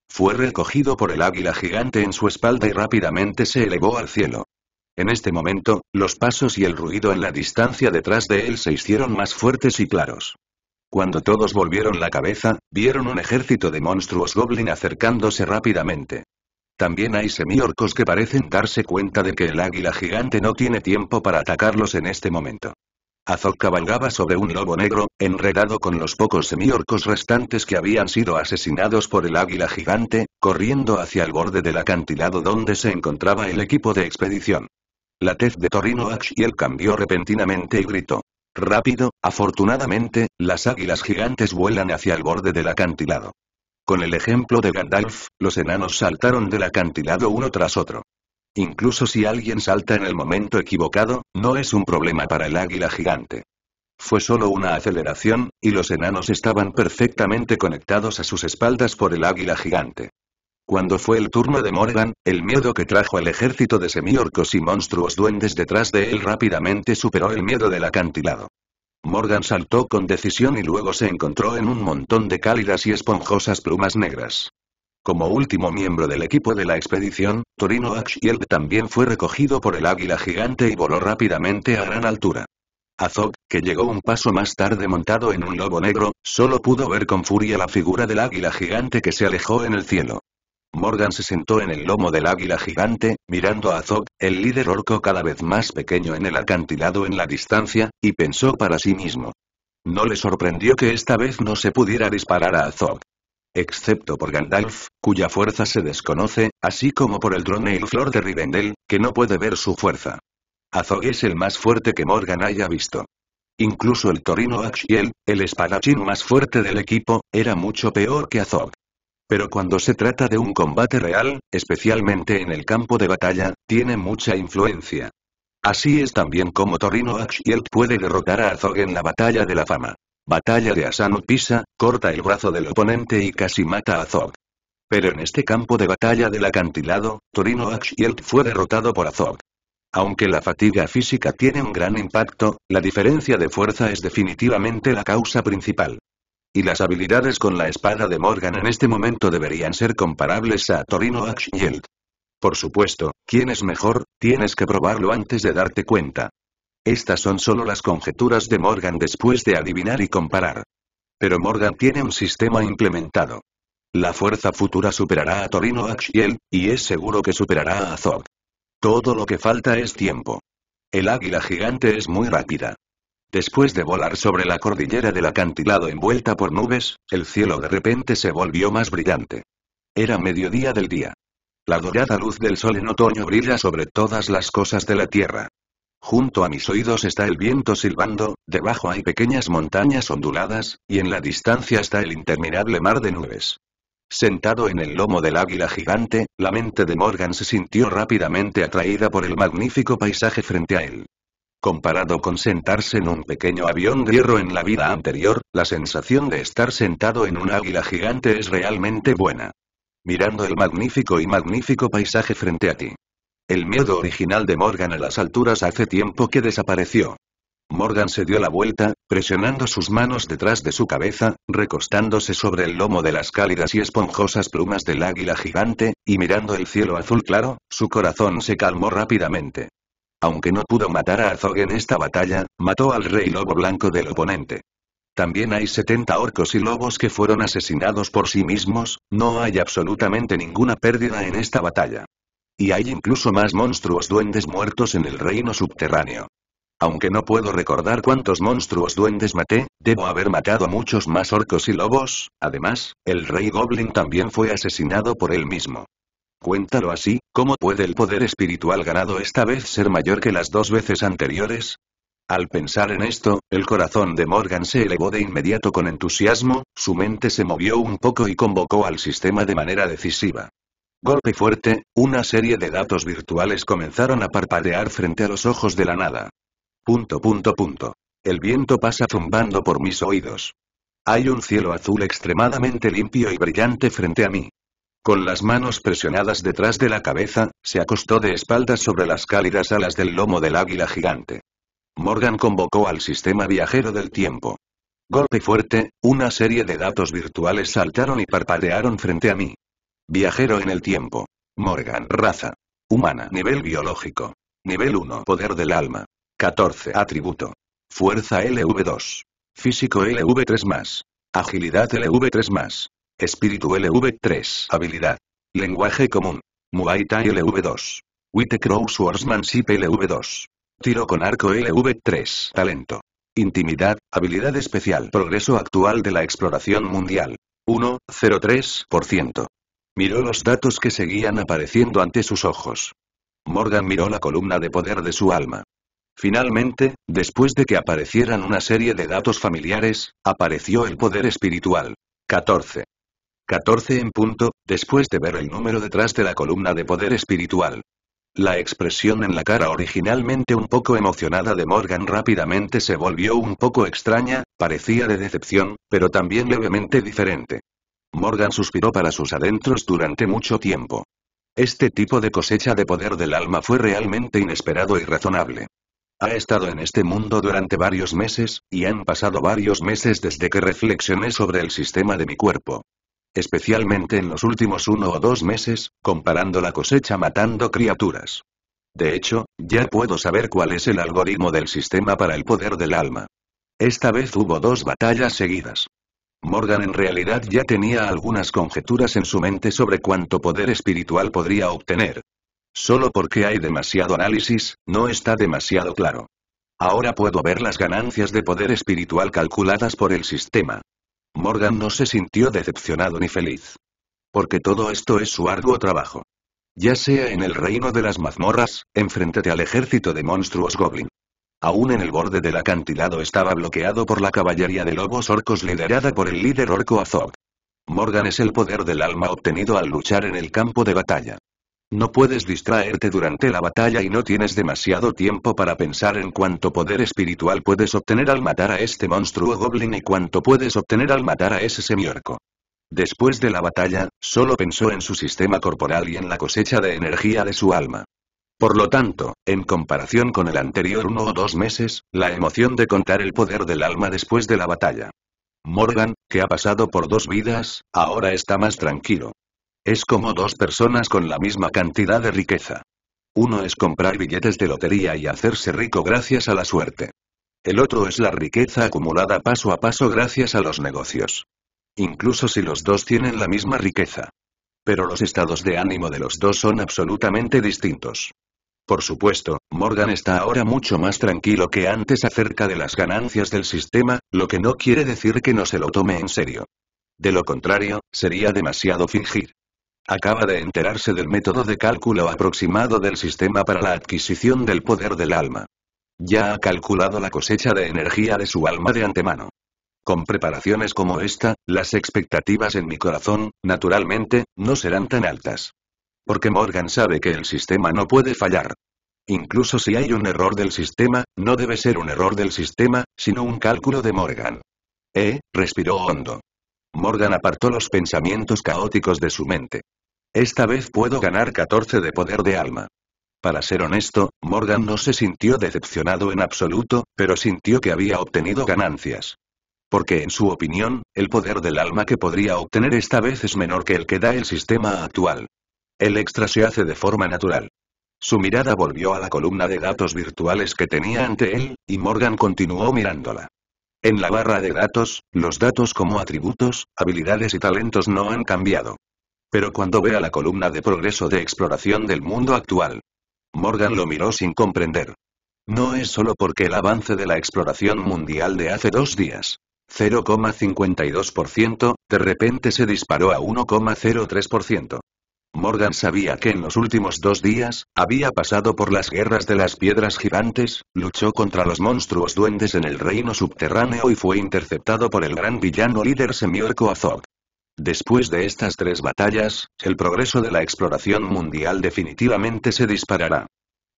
Fue recogido por el águila gigante en su espalda y rápidamente se elevó al cielo. En este momento, los pasos y el ruido en la distancia detrás de él se hicieron más fuertes y claros. Cuando todos volvieron la cabeza, vieron un ejército de monstruos goblin acercándose rápidamente. También hay semiorcos que parecen darse cuenta de que el águila gigante no tiene tiempo para atacarlos en este momento. Azog cabalgaba sobre un lobo negro, enredado con los pocos semiorcos restantes que habían sido asesinados por el águila gigante, corriendo hacia el borde del acantilado donde se encontraba el equipo de expedición. La tez de Torino él cambió repentinamente y gritó. Rápido, afortunadamente, las águilas gigantes vuelan hacia el borde del acantilado. Con el ejemplo de Gandalf, los enanos saltaron del acantilado uno tras otro. Incluso si alguien salta en el momento equivocado, no es un problema para el águila gigante. Fue solo una aceleración, y los enanos estaban perfectamente conectados a sus espaldas por el águila gigante. Cuando fue el turno de Morgan, el miedo que trajo al ejército de semiorcos y monstruos duendes detrás de él rápidamente superó el miedo del acantilado. Morgan saltó con decisión y luego se encontró en un montón de cálidas y esponjosas plumas negras. Como último miembro del equipo de la expedición, Torino Axiel también fue recogido por el águila gigante y voló rápidamente a gran altura. Azog, que llegó un paso más tarde montado en un lobo negro, solo pudo ver con furia la figura del águila gigante que se alejó en el cielo. Morgan se sentó en el lomo del águila gigante, mirando a Azog, el líder orco cada vez más pequeño en el acantilado en la distancia, y pensó para sí mismo. No le sorprendió que esta vez no se pudiera disparar a Azog excepto por Gandalf, cuya fuerza se desconoce, así como por el drone flor de Rivendell, que no puede ver su fuerza. Azog es el más fuerte que Morgan haya visto. Incluso el Torino Axiel, el espadachín más fuerte del equipo, era mucho peor que Azog. Pero cuando se trata de un combate real, especialmente en el campo de batalla, tiene mucha influencia. Así es también como Torino Axiel puede derrotar a Azog en la batalla de la fama. Batalla de Asano Pisa, corta el brazo del oponente y casi mata a Zog. Pero en este campo de batalla del acantilado, Torino Axfield fue derrotado por Azog. Aunque la fatiga física tiene un gran impacto, la diferencia de fuerza es definitivamente la causa principal. Y las habilidades con la espada de Morgan en este momento deberían ser comparables a Torino Axfield. Por supuesto, ¿quién es mejor? Tienes que probarlo antes de darte cuenta. Estas son solo las conjeturas de Morgan después de adivinar y comparar. Pero Morgan tiene un sistema implementado. La fuerza futura superará a Torino Axiel, y es seguro que superará a Zog. Todo lo que falta es tiempo. El águila gigante es muy rápida. Después de volar sobre la cordillera del acantilado envuelta por nubes, el cielo de repente se volvió más brillante. Era mediodía del día. La dorada luz del sol en otoño brilla sobre todas las cosas de la tierra. Junto a mis oídos está el viento silbando, debajo hay pequeñas montañas onduladas, y en la distancia está el interminable mar de nubes. Sentado en el lomo del águila gigante, la mente de Morgan se sintió rápidamente atraída por el magnífico paisaje frente a él. Comparado con sentarse en un pequeño avión hierro en la vida anterior, la sensación de estar sentado en un águila gigante es realmente buena. Mirando el magnífico y magnífico paisaje frente a ti. El miedo original de Morgan a las alturas hace tiempo que desapareció. Morgan se dio la vuelta, presionando sus manos detrás de su cabeza, recostándose sobre el lomo de las cálidas y esponjosas plumas del águila gigante, y mirando el cielo azul claro, su corazón se calmó rápidamente. Aunque no pudo matar a Azog en esta batalla, mató al rey lobo blanco del oponente. También hay 70 orcos y lobos que fueron asesinados por sí mismos, no hay absolutamente ninguna pérdida en esta batalla. Y hay incluso más monstruos duendes muertos en el reino subterráneo. Aunque no puedo recordar cuántos monstruos duendes maté, debo haber matado a muchos más orcos y lobos, además, el rey Goblin también fue asesinado por él mismo. Cuéntalo así, ¿cómo puede el poder espiritual ganado esta vez ser mayor que las dos veces anteriores? Al pensar en esto, el corazón de Morgan se elevó de inmediato con entusiasmo, su mente se movió un poco y convocó al sistema de manera decisiva. Golpe fuerte, una serie de datos virtuales comenzaron a parpadear frente a los ojos de la nada. Punto punto punto. El viento pasa zumbando por mis oídos. Hay un cielo azul extremadamente limpio y brillante frente a mí. Con las manos presionadas detrás de la cabeza, se acostó de espaldas sobre las cálidas alas del lomo del águila gigante. Morgan convocó al sistema viajero del tiempo. Golpe fuerte, una serie de datos virtuales saltaron y parpadearon frente a mí. Viajero en el tiempo. Morgan. Raza. Humana. Nivel biológico. Nivel 1. Poder del alma. 14. Atributo. Fuerza LV2. Físico LV3+. Agilidad LV3+. Espíritu LV3. Habilidad. Lenguaje común. Muay Thai LV2. Witte Crow Swordsmanship LV2. Tiro con arco LV3. Talento. Intimidad, habilidad especial. Progreso actual de la exploración mundial. 1,03%. Miró los datos que seguían apareciendo ante sus ojos. Morgan miró la columna de poder de su alma. Finalmente, después de que aparecieran una serie de datos familiares, apareció el poder espiritual. 14. 14 en punto, después de ver el número detrás de la columna de poder espiritual. La expresión en la cara originalmente un poco emocionada de Morgan rápidamente se volvió un poco extraña, parecía de decepción, pero también levemente diferente. Morgan suspiró para sus adentros durante mucho tiempo. Este tipo de cosecha de poder del alma fue realmente inesperado y razonable. Ha estado en este mundo durante varios meses, y han pasado varios meses desde que reflexioné sobre el sistema de mi cuerpo. Especialmente en los últimos uno o dos meses, comparando la cosecha matando criaturas. De hecho, ya puedo saber cuál es el algoritmo del sistema para el poder del alma. Esta vez hubo dos batallas seguidas. Morgan en realidad ya tenía algunas conjeturas en su mente sobre cuánto poder espiritual podría obtener. Solo porque hay demasiado análisis, no está demasiado claro. Ahora puedo ver las ganancias de poder espiritual calculadas por el sistema. Morgan no se sintió decepcionado ni feliz. Porque todo esto es su arduo trabajo. Ya sea en el reino de las mazmorras, enfréntate al ejército de monstruos goblin, Aún en el borde del acantilado estaba bloqueado por la caballería de lobos orcos liderada por el líder orco Azog. Morgan es el poder del alma obtenido al luchar en el campo de batalla. No puedes distraerte durante la batalla y no tienes demasiado tiempo para pensar en cuánto poder espiritual puedes obtener al matar a este monstruo goblin y cuánto puedes obtener al matar a ese semiorco. Después de la batalla, solo pensó en su sistema corporal y en la cosecha de energía de su alma. Por lo tanto, en comparación con el anterior uno o dos meses, la emoción de contar el poder del alma después de la batalla. Morgan, que ha pasado por dos vidas, ahora está más tranquilo. Es como dos personas con la misma cantidad de riqueza. Uno es comprar billetes de lotería y hacerse rico gracias a la suerte. El otro es la riqueza acumulada paso a paso gracias a los negocios. Incluso si los dos tienen la misma riqueza pero los estados de ánimo de los dos son absolutamente distintos. Por supuesto, Morgan está ahora mucho más tranquilo que antes acerca de las ganancias del sistema, lo que no quiere decir que no se lo tome en serio. De lo contrario, sería demasiado fingir. Acaba de enterarse del método de cálculo aproximado del sistema para la adquisición del poder del alma. Ya ha calculado la cosecha de energía de su alma de antemano. Con preparaciones como esta, las expectativas en mi corazón, naturalmente, no serán tan altas. Porque Morgan sabe que el sistema no puede fallar. Incluso si hay un error del sistema, no debe ser un error del sistema, sino un cálculo de Morgan. Eh, respiró hondo. Morgan apartó los pensamientos caóticos de su mente. Esta vez puedo ganar 14 de poder de alma. Para ser honesto, Morgan no se sintió decepcionado en absoluto, pero sintió que había obtenido ganancias. Porque en su opinión, el poder del alma que podría obtener esta vez es menor que el que da el sistema actual. El extra se hace de forma natural. Su mirada volvió a la columna de datos virtuales que tenía ante él, y Morgan continuó mirándola. En la barra de datos, los datos como atributos, habilidades y talentos no han cambiado. Pero cuando a la columna de progreso de exploración del mundo actual, Morgan lo miró sin comprender. No es solo porque el avance de la exploración mundial de hace dos días, 0,52%, de repente se disparó a 1,03%. Morgan sabía que en los últimos dos días, había pasado por las guerras de las piedras gigantes, luchó contra los monstruos duendes en el reino subterráneo y fue interceptado por el gran villano líder semiorco Azog. Después de estas tres batallas, el progreso de la exploración mundial definitivamente se disparará.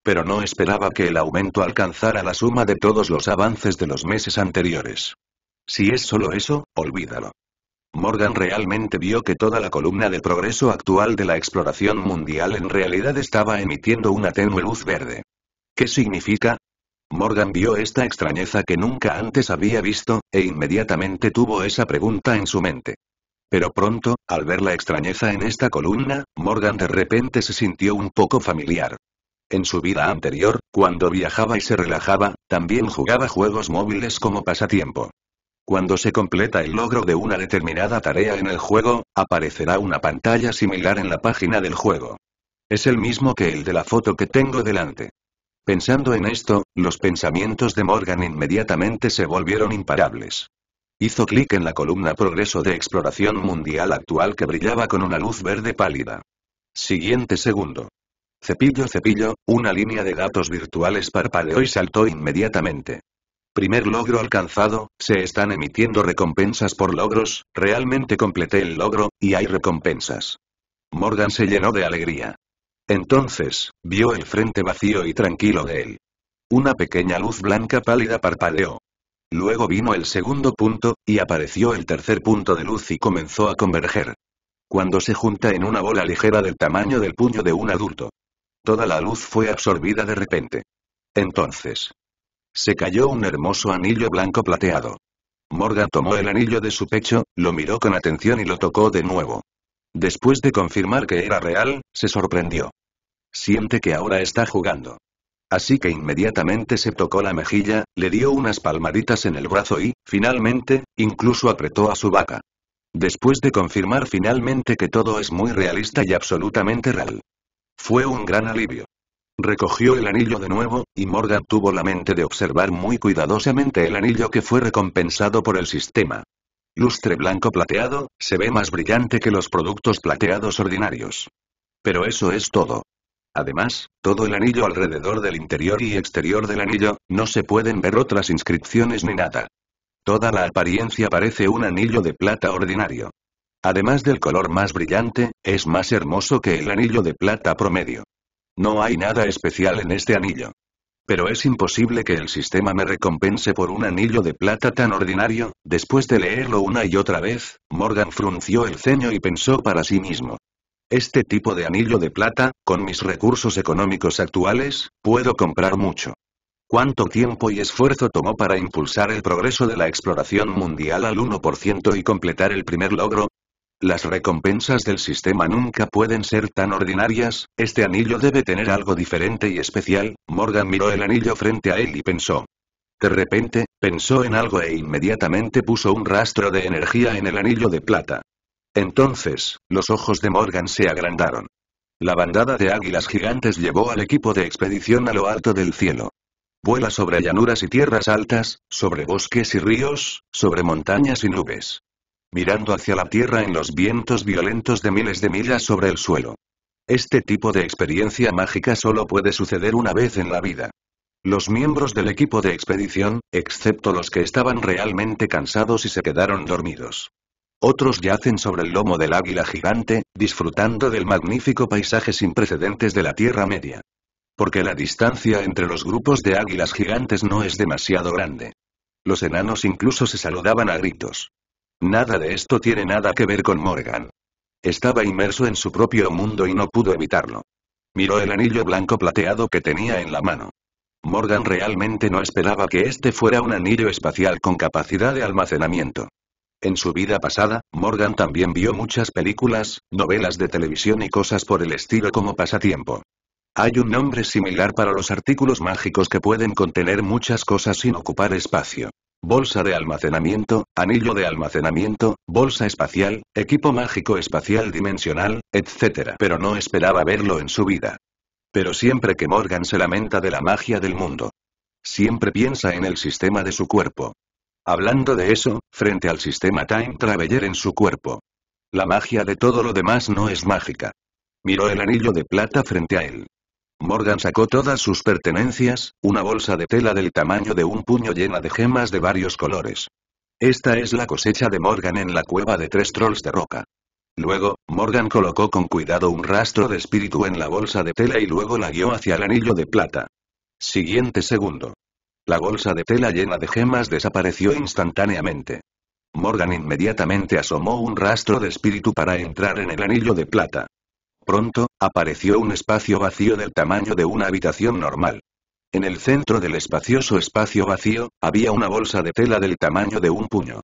Pero no esperaba que el aumento alcanzara la suma de todos los avances de los meses anteriores. Si es solo eso, olvídalo. Morgan realmente vio que toda la columna de progreso actual de la exploración mundial en realidad estaba emitiendo una tenue luz verde. ¿Qué significa? Morgan vio esta extrañeza que nunca antes había visto, e inmediatamente tuvo esa pregunta en su mente. Pero pronto, al ver la extrañeza en esta columna, Morgan de repente se sintió un poco familiar. En su vida anterior, cuando viajaba y se relajaba, también jugaba juegos móviles como pasatiempo. Cuando se completa el logro de una determinada tarea en el juego, aparecerá una pantalla similar en la página del juego. Es el mismo que el de la foto que tengo delante. Pensando en esto, los pensamientos de Morgan inmediatamente se volvieron imparables. Hizo clic en la columna Progreso de Exploración Mundial actual que brillaba con una luz verde pálida. Siguiente segundo. Cepillo cepillo, una línea de datos virtuales parpadeó y saltó inmediatamente. Primer logro alcanzado, se están emitiendo recompensas por logros, realmente completé el logro, y hay recompensas. Morgan se llenó de alegría. Entonces, vio el frente vacío y tranquilo de él. Una pequeña luz blanca pálida parpadeó. Luego vino el segundo punto, y apareció el tercer punto de luz y comenzó a converger. Cuando se junta en una bola ligera del tamaño del puño de un adulto. Toda la luz fue absorbida de repente. Entonces, se cayó un hermoso anillo blanco plateado. Morga tomó el anillo de su pecho, lo miró con atención y lo tocó de nuevo. Después de confirmar que era real, se sorprendió. Siente que ahora está jugando. Así que inmediatamente se tocó la mejilla, le dio unas palmaditas en el brazo y, finalmente, incluso apretó a su vaca. Después de confirmar finalmente que todo es muy realista y absolutamente real. Fue un gran alivio. Recogió el anillo de nuevo, y Morgan tuvo la mente de observar muy cuidadosamente el anillo que fue recompensado por el sistema. Lustre blanco plateado, se ve más brillante que los productos plateados ordinarios. Pero eso es todo. Además, todo el anillo alrededor del interior y exterior del anillo, no se pueden ver otras inscripciones ni nada. Toda la apariencia parece un anillo de plata ordinario. Además del color más brillante, es más hermoso que el anillo de plata promedio. No hay nada especial en este anillo. Pero es imposible que el sistema me recompense por un anillo de plata tan ordinario, después de leerlo una y otra vez, Morgan frunció el ceño y pensó para sí mismo. Este tipo de anillo de plata, con mis recursos económicos actuales, puedo comprar mucho. ¿Cuánto tiempo y esfuerzo tomó para impulsar el progreso de la exploración mundial al 1% y completar el primer logro? Las recompensas del sistema nunca pueden ser tan ordinarias, este anillo debe tener algo diferente y especial, Morgan miró el anillo frente a él y pensó. De repente, pensó en algo e inmediatamente puso un rastro de energía en el anillo de plata. Entonces, los ojos de Morgan se agrandaron. La bandada de águilas gigantes llevó al equipo de expedición a lo alto del cielo. Vuela sobre llanuras y tierras altas, sobre bosques y ríos, sobre montañas y nubes mirando hacia la Tierra en los vientos violentos de miles de millas sobre el suelo. Este tipo de experiencia mágica solo puede suceder una vez en la vida. Los miembros del equipo de expedición, excepto los que estaban realmente cansados y se quedaron dormidos. Otros yacen sobre el lomo del águila gigante, disfrutando del magnífico paisaje sin precedentes de la Tierra Media. Porque la distancia entre los grupos de águilas gigantes no es demasiado grande. Los enanos incluso se saludaban a gritos. Nada de esto tiene nada que ver con Morgan. Estaba inmerso en su propio mundo y no pudo evitarlo. Miró el anillo blanco plateado que tenía en la mano. Morgan realmente no esperaba que este fuera un anillo espacial con capacidad de almacenamiento. En su vida pasada, Morgan también vio muchas películas, novelas de televisión y cosas por el estilo como pasatiempo. Hay un nombre similar para los artículos mágicos que pueden contener muchas cosas sin ocupar espacio bolsa de almacenamiento, anillo de almacenamiento, bolsa espacial, equipo mágico espacial dimensional, etc. Pero no esperaba verlo en su vida. Pero siempre que Morgan se lamenta de la magia del mundo. Siempre piensa en el sistema de su cuerpo. Hablando de eso, frente al sistema Time Traveler en su cuerpo. La magia de todo lo demás no es mágica. Miró el anillo de plata frente a él. Morgan sacó todas sus pertenencias, una bolsa de tela del tamaño de un puño llena de gemas de varios colores. Esta es la cosecha de Morgan en la cueva de tres trolls de roca. Luego, Morgan colocó con cuidado un rastro de espíritu en la bolsa de tela y luego la guió hacia el anillo de plata. Siguiente segundo. La bolsa de tela llena de gemas desapareció instantáneamente. Morgan inmediatamente asomó un rastro de espíritu para entrar en el anillo de plata. Pronto, apareció un espacio vacío del tamaño de una habitación normal. En el centro del espacioso espacio vacío, había una bolsa de tela del tamaño de un puño.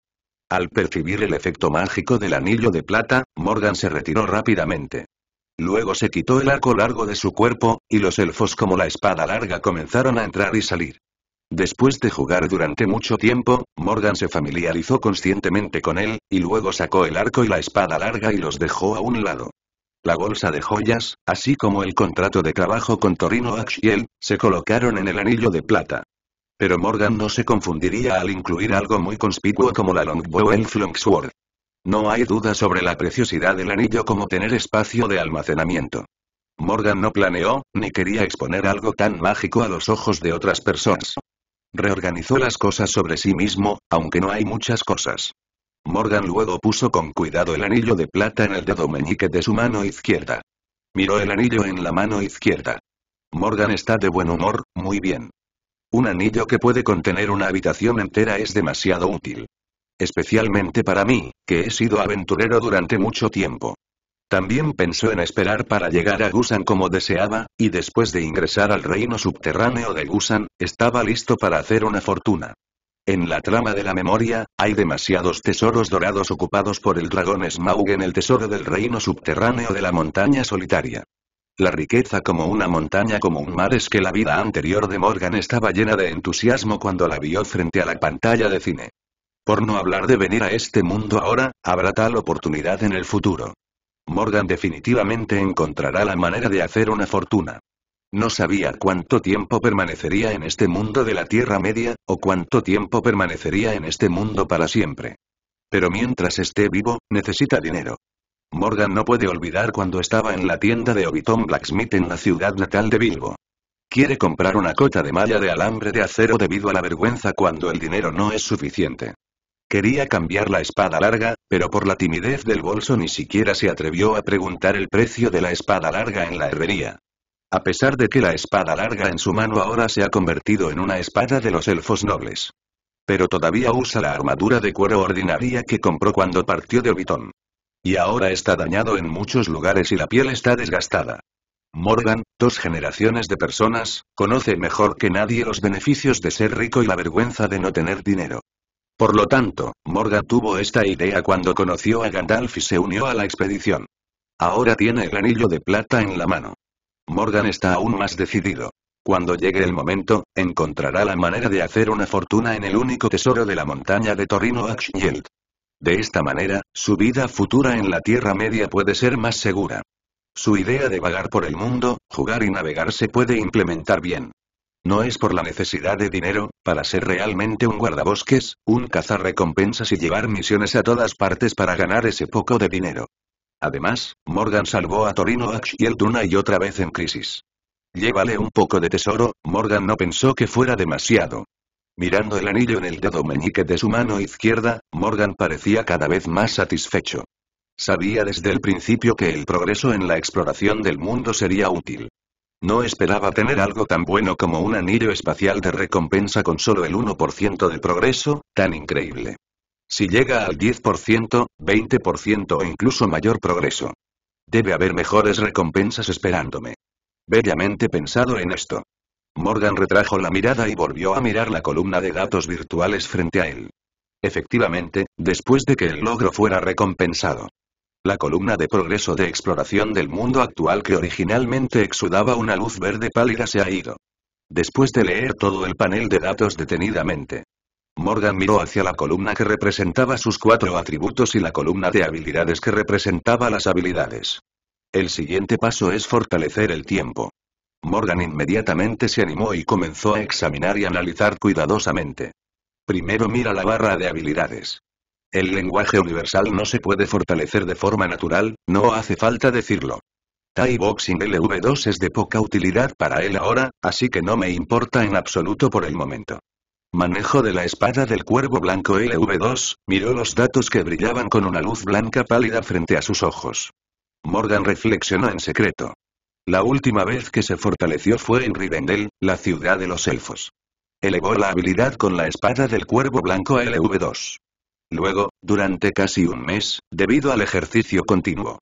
Al percibir el efecto mágico del anillo de plata, Morgan se retiró rápidamente. Luego se quitó el arco largo de su cuerpo, y los elfos como la espada larga comenzaron a entrar y salir. Después de jugar durante mucho tiempo, Morgan se familiarizó conscientemente con él, y luego sacó el arco y la espada larga y los dejó a un lado. La bolsa de joyas, así como el contrato de trabajo con Torino Axiel, se colocaron en el anillo de plata. Pero Morgan no se confundiría al incluir algo muy conspicuo como la longbow elf longsword. No hay duda sobre la preciosidad del anillo como tener espacio de almacenamiento. Morgan no planeó, ni quería exponer algo tan mágico a los ojos de otras personas. Reorganizó las cosas sobre sí mismo, aunque no hay muchas cosas. Morgan luego puso con cuidado el anillo de plata en el dedo meñique de su mano izquierda. Miró el anillo en la mano izquierda. Morgan está de buen humor, muy bien. Un anillo que puede contener una habitación entera es demasiado útil. Especialmente para mí, que he sido aventurero durante mucho tiempo. También pensó en esperar para llegar a Gusan como deseaba, y después de ingresar al reino subterráneo de Gusan, estaba listo para hacer una fortuna. En la trama de la memoria, hay demasiados tesoros dorados ocupados por el dragón Smaug en el tesoro del reino subterráneo de la montaña solitaria. La riqueza como una montaña como un mar es que la vida anterior de Morgan estaba llena de entusiasmo cuando la vio frente a la pantalla de cine. Por no hablar de venir a este mundo ahora, habrá tal oportunidad en el futuro. Morgan definitivamente encontrará la manera de hacer una fortuna. No sabía cuánto tiempo permanecería en este mundo de la Tierra Media, o cuánto tiempo permanecería en este mundo para siempre. Pero mientras esté vivo, necesita dinero. Morgan no puede olvidar cuando estaba en la tienda de Obiton Blacksmith en la ciudad natal de Bilbo. Quiere comprar una cota de malla de alambre de acero debido a la vergüenza cuando el dinero no es suficiente. Quería cambiar la espada larga, pero por la timidez del bolso ni siquiera se atrevió a preguntar el precio de la espada larga en la herrería. A pesar de que la espada larga en su mano ahora se ha convertido en una espada de los elfos nobles. Pero todavía usa la armadura de cuero ordinaria que compró cuando partió de Obitón. Y ahora está dañado en muchos lugares y la piel está desgastada. Morgan, dos generaciones de personas, conoce mejor que nadie los beneficios de ser rico y la vergüenza de no tener dinero. Por lo tanto, Morgan tuvo esta idea cuando conoció a Gandalf y se unió a la expedición. Ahora tiene el anillo de plata en la mano. Morgan está aún más decidido. Cuando llegue el momento, encontrará la manera de hacer una fortuna en el único tesoro de la montaña de Torino Axshield. De esta manera, su vida futura en la Tierra Media puede ser más segura. Su idea de vagar por el mundo, jugar y navegar se puede implementar bien. No es por la necesidad de dinero, para ser realmente un guardabosques, un cazar recompensas y llevar misiones a todas partes para ganar ese poco de dinero. Además, Morgan salvó a Torino el una y otra vez en crisis. Llévale un poco de tesoro, Morgan no pensó que fuera demasiado. Mirando el anillo en el dedo meñique de su mano izquierda, Morgan parecía cada vez más satisfecho. Sabía desde el principio que el progreso en la exploración del mundo sería útil. No esperaba tener algo tan bueno como un anillo espacial de recompensa con solo el 1% de progreso, tan increíble. Si llega al 10%, 20% o incluso mayor progreso. Debe haber mejores recompensas esperándome. Bellamente pensado en esto. Morgan retrajo la mirada y volvió a mirar la columna de datos virtuales frente a él. Efectivamente, después de que el logro fuera recompensado. La columna de progreso de exploración del mundo actual que originalmente exudaba una luz verde pálida se ha ido. Después de leer todo el panel de datos detenidamente, Morgan miró hacia la columna que representaba sus cuatro atributos y la columna de habilidades que representaba las habilidades. El siguiente paso es fortalecer el tiempo. Morgan inmediatamente se animó y comenzó a examinar y analizar cuidadosamente. Primero mira la barra de habilidades. El lenguaje universal no se puede fortalecer de forma natural, no hace falta decirlo. Thai Boxing LV2 es de poca utilidad para él ahora, así que no me importa en absoluto por el momento. Manejo de la espada del cuervo blanco LV2, miró los datos que brillaban con una luz blanca pálida frente a sus ojos. Morgan reflexionó en secreto. La última vez que se fortaleció fue en Rivendell, la ciudad de los elfos. Elevó la habilidad con la espada del cuervo blanco LV2. Luego, durante casi un mes, debido al ejercicio continuo.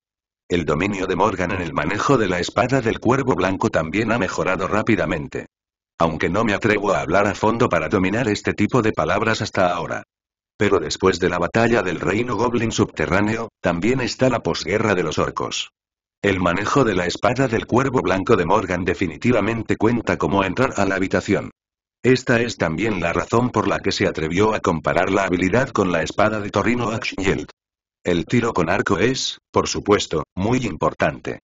El dominio de Morgan en el manejo de la espada del cuervo blanco también ha mejorado rápidamente aunque no me atrevo a hablar a fondo para dominar este tipo de palabras hasta ahora. Pero después de la batalla del reino goblin subterráneo, también está la posguerra de los orcos. El manejo de la espada del cuervo blanco de Morgan definitivamente cuenta como entrar a la habitación. Esta es también la razón por la que se atrevió a comparar la habilidad con la espada de Torino Axshield. El tiro con arco es, por supuesto, muy importante.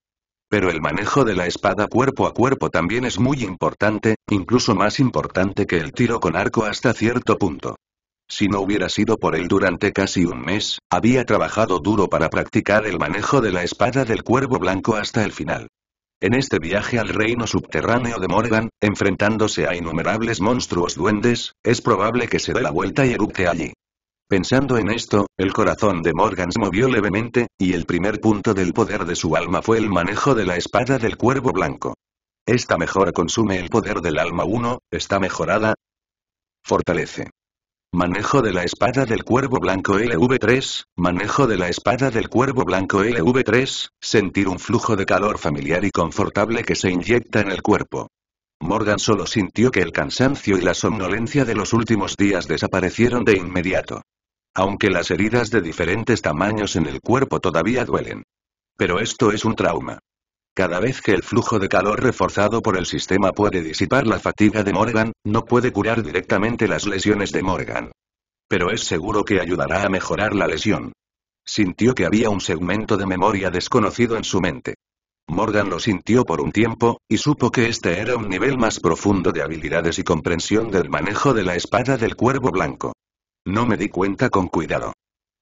Pero el manejo de la espada cuerpo a cuerpo también es muy importante, incluso más importante que el tiro con arco hasta cierto punto. Si no hubiera sido por él durante casi un mes, había trabajado duro para practicar el manejo de la espada del cuervo blanco hasta el final. En este viaje al reino subterráneo de Morgan, enfrentándose a innumerables monstruos duendes, es probable que se dé la vuelta y erupte allí. Pensando en esto, el corazón de Morgan se movió levemente, y el primer punto del poder de su alma fue el manejo de la espada del cuervo blanco. Esta mejora consume el poder del alma 1, está mejorada. Fortalece. Manejo de la espada del cuervo blanco LV3, manejo de la espada del cuervo blanco LV3, sentir un flujo de calor familiar y confortable que se inyecta en el cuerpo. Morgan solo sintió que el cansancio y la somnolencia de los últimos días desaparecieron de inmediato aunque las heridas de diferentes tamaños en el cuerpo todavía duelen. Pero esto es un trauma. Cada vez que el flujo de calor reforzado por el sistema puede disipar la fatiga de Morgan, no puede curar directamente las lesiones de Morgan. Pero es seguro que ayudará a mejorar la lesión. Sintió que había un segmento de memoria desconocido en su mente. Morgan lo sintió por un tiempo, y supo que este era un nivel más profundo de habilidades y comprensión del manejo de la espada del cuervo blanco. No me di cuenta con cuidado.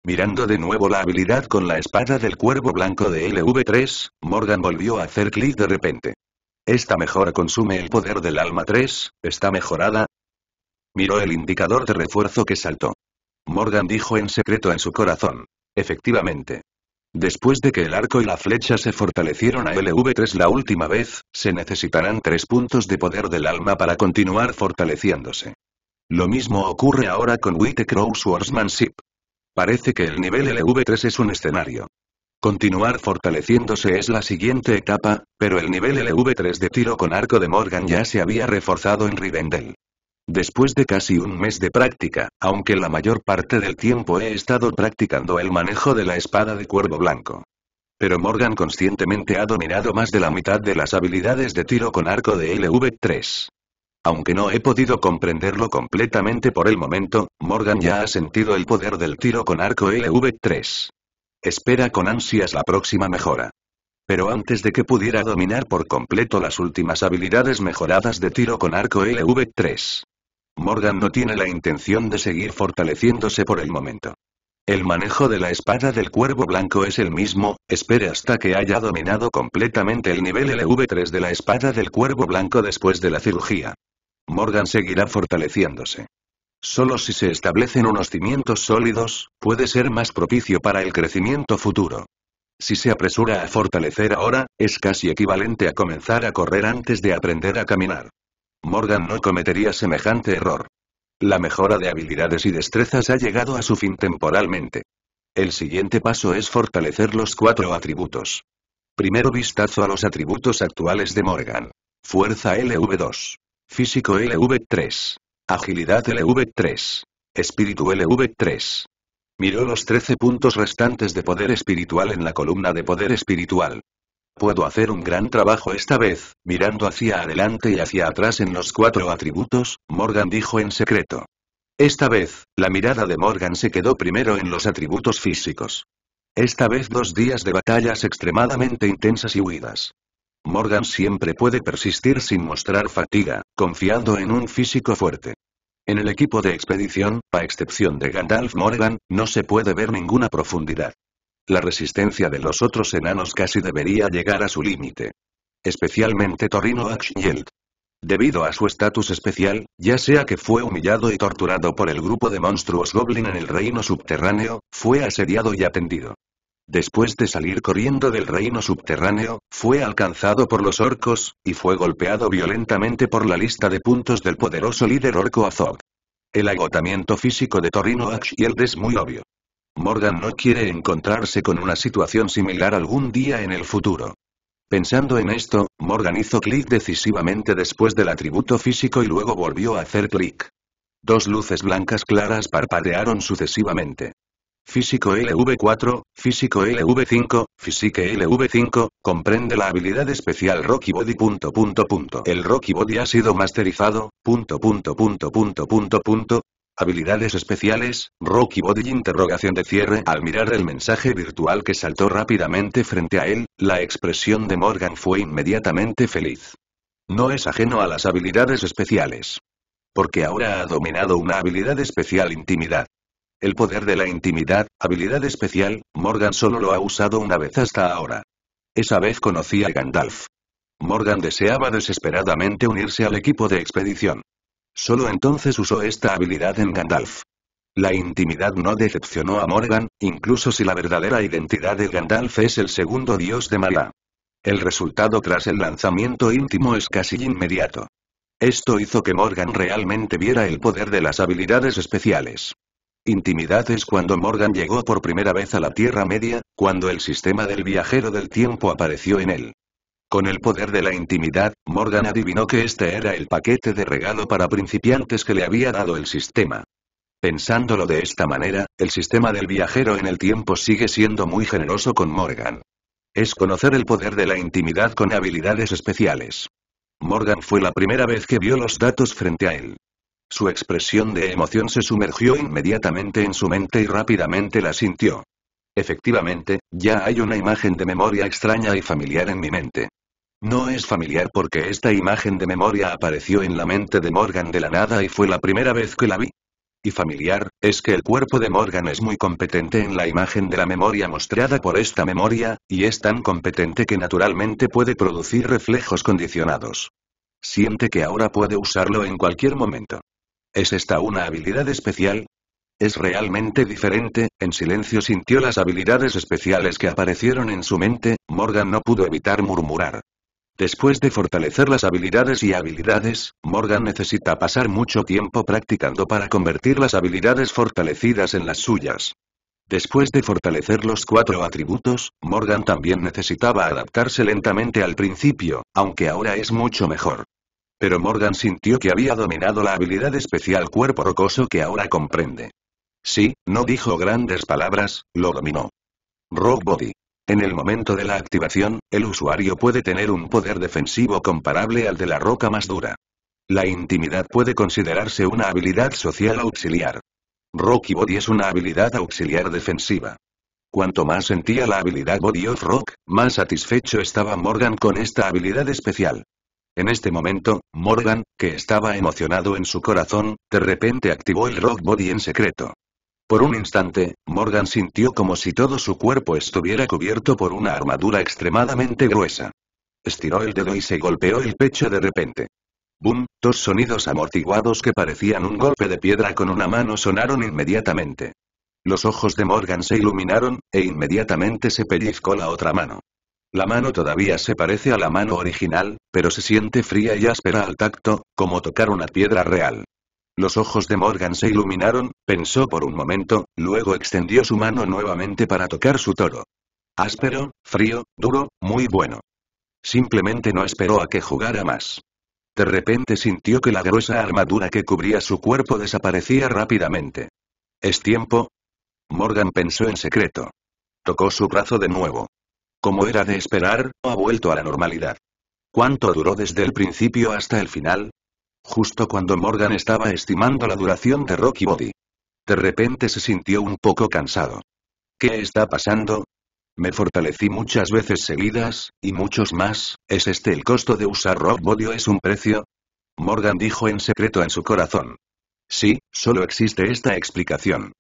Mirando de nuevo la habilidad con la espada del cuervo blanco de LV3, Morgan volvió a hacer clic de repente. ¿Esta mejora consume el poder del alma 3? ¿Está mejorada? Miró el indicador de refuerzo que saltó. Morgan dijo en secreto en su corazón. Efectivamente. Después de que el arco y la flecha se fortalecieron a LV3 la última vez, se necesitarán tres puntos de poder del alma para continuar fortaleciéndose. Lo mismo ocurre ahora con Whitecrow Swordsmanship. Parece que el nivel LV3 es un escenario. Continuar fortaleciéndose es la siguiente etapa, pero el nivel LV3 de tiro con arco de Morgan ya se había reforzado en Rivendell. Después de casi un mes de práctica, aunque la mayor parte del tiempo he estado practicando el manejo de la espada de cuervo blanco. Pero Morgan conscientemente ha dominado más de la mitad de las habilidades de tiro con arco de LV3. Aunque no he podido comprenderlo completamente por el momento, Morgan ya ha sentido el poder del tiro con arco LV3. Espera con ansias la próxima mejora. Pero antes de que pudiera dominar por completo las últimas habilidades mejoradas de tiro con arco LV3. Morgan no tiene la intención de seguir fortaleciéndose por el momento. El manejo de la espada del cuervo blanco es el mismo, espere hasta que haya dominado completamente el nivel LV3 de la espada del cuervo blanco después de la cirugía. Morgan seguirá fortaleciéndose. Solo si se establecen unos cimientos sólidos, puede ser más propicio para el crecimiento futuro. Si se apresura a fortalecer ahora, es casi equivalente a comenzar a correr antes de aprender a caminar. Morgan no cometería semejante error. La mejora de habilidades y destrezas ha llegado a su fin temporalmente. El siguiente paso es fortalecer los cuatro atributos. Primero vistazo a los atributos actuales de Morgan. Fuerza LV2. Físico LV3. Agilidad LV3. Espíritu LV3. Miró los 13 puntos restantes de poder espiritual en la columna de poder espiritual. Puedo hacer un gran trabajo esta vez, mirando hacia adelante y hacia atrás en los cuatro atributos, Morgan dijo en secreto. Esta vez, la mirada de Morgan se quedó primero en los atributos físicos. Esta vez dos días de batallas extremadamente intensas y huidas. Morgan siempre puede persistir sin mostrar fatiga, confiando en un físico fuerte. En el equipo de expedición, a excepción de Gandalf Morgan, no se puede ver ninguna profundidad. La resistencia de los otros enanos casi debería llegar a su límite. Especialmente Torino Axgeld. Debido a su estatus especial, ya sea que fue humillado y torturado por el grupo de monstruos Goblin en el reino subterráneo, fue asediado y atendido. Después de salir corriendo del reino subterráneo, fue alcanzado por los orcos, y fue golpeado violentamente por la lista de puntos del poderoso líder orco Azog. El agotamiento físico de Torino Axfield es muy obvio. Morgan no quiere encontrarse con una situación similar algún día en el futuro. Pensando en esto, Morgan hizo clic decisivamente después del atributo físico y luego volvió a hacer clic. Dos luces blancas claras parpadearon sucesivamente. Físico LV4, Físico LV5, Física LV5, comprende la habilidad especial Rocky Body. El Rocky Body ha sido masterizado, Habilidades especiales, Rocky Body interrogación de cierre Al mirar el mensaje virtual que saltó rápidamente frente a él, la expresión de Morgan fue inmediatamente feliz. No es ajeno a las habilidades especiales. Porque ahora ha dominado una habilidad especial intimidad. El poder de la intimidad, habilidad especial, Morgan solo lo ha usado una vez hasta ahora. Esa vez conocía a Gandalf. Morgan deseaba desesperadamente unirse al equipo de expedición. Solo entonces usó esta habilidad en Gandalf. La intimidad no decepcionó a Morgan, incluso si la verdadera identidad de Gandalf es el segundo dios de Mala. El resultado tras el lanzamiento íntimo es casi inmediato. Esto hizo que Morgan realmente viera el poder de las habilidades especiales. Intimidad es cuando Morgan llegó por primera vez a la Tierra Media, cuando el sistema del viajero del tiempo apareció en él. Con el poder de la intimidad, Morgan adivinó que este era el paquete de regalo para principiantes que le había dado el sistema. Pensándolo de esta manera, el sistema del viajero en el tiempo sigue siendo muy generoso con Morgan. Es conocer el poder de la intimidad con habilidades especiales. Morgan fue la primera vez que vio los datos frente a él. Su expresión de emoción se sumergió inmediatamente en su mente y rápidamente la sintió. Efectivamente, ya hay una imagen de memoria extraña y familiar en mi mente. No es familiar porque esta imagen de memoria apareció en la mente de Morgan de la nada y fue la primera vez que la vi. Y familiar, es que el cuerpo de Morgan es muy competente en la imagen de la memoria mostrada por esta memoria, y es tan competente que naturalmente puede producir reflejos condicionados. Siente que ahora puede usarlo en cualquier momento. ¿Es esta una habilidad especial? Es realmente diferente, en silencio sintió las habilidades especiales que aparecieron en su mente, Morgan no pudo evitar murmurar. Después de fortalecer las habilidades y habilidades, Morgan necesita pasar mucho tiempo practicando para convertir las habilidades fortalecidas en las suyas. Después de fortalecer los cuatro atributos, Morgan también necesitaba adaptarse lentamente al principio, aunque ahora es mucho mejor pero Morgan sintió que había dominado la habilidad especial cuerpo rocoso que ahora comprende. Sí, no dijo grandes palabras, lo dominó. Rock Body. En el momento de la activación, el usuario puede tener un poder defensivo comparable al de la roca más dura. La intimidad puede considerarse una habilidad social auxiliar. Rocky Body es una habilidad auxiliar defensiva. Cuanto más sentía la habilidad Body of Rock, más satisfecho estaba Morgan con esta habilidad especial. En este momento, Morgan, que estaba emocionado en su corazón, de repente activó el Rock Body en secreto. Por un instante, Morgan sintió como si todo su cuerpo estuviera cubierto por una armadura extremadamente gruesa. Estiró el dedo y se golpeó el pecho de repente. Boom, dos sonidos amortiguados que parecían un golpe de piedra con una mano sonaron inmediatamente. Los ojos de Morgan se iluminaron, e inmediatamente se pellizcó la otra mano. La mano todavía se parece a la mano original, pero se siente fría y áspera al tacto, como tocar una piedra real. Los ojos de Morgan se iluminaron, pensó por un momento, luego extendió su mano nuevamente para tocar su toro. Áspero, frío, duro, muy bueno. Simplemente no esperó a que jugara más. De repente sintió que la gruesa armadura que cubría su cuerpo desaparecía rápidamente. ¿Es tiempo? Morgan pensó en secreto. Tocó su brazo de nuevo. Como era de esperar, ha vuelto a la normalidad. ¿Cuánto duró desde el principio hasta el final? Justo cuando Morgan estaba estimando la duración de Rocky Body. De repente se sintió un poco cansado. ¿Qué está pasando? Me fortalecí muchas veces seguidas, y muchos más, ¿es este el costo de usar Rock Body o es un precio? Morgan dijo en secreto en su corazón. Sí, solo existe esta explicación.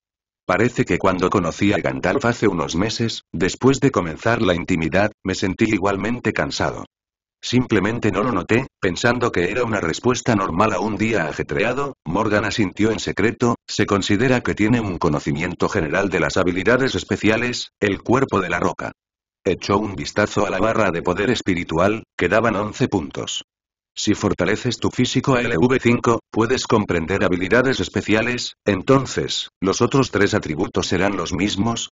Parece que cuando conocí a Gandalf hace unos meses, después de comenzar la intimidad, me sentí igualmente cansado. Simplemente no lo noté, pensando que era una respuesta normal a un día ajetreado, Morgan asintió en secreto, se considera que tiene un conocimiento general de las habilidades especiales, el cuerpo de la roca. Echó un vistazo a la barra de poder espiritual, quedaban 11 puntos. Si fortaleces tu físico a LV5, puedes comprender habilidades especiales, entonces, los otros tres atributos serán los mismos.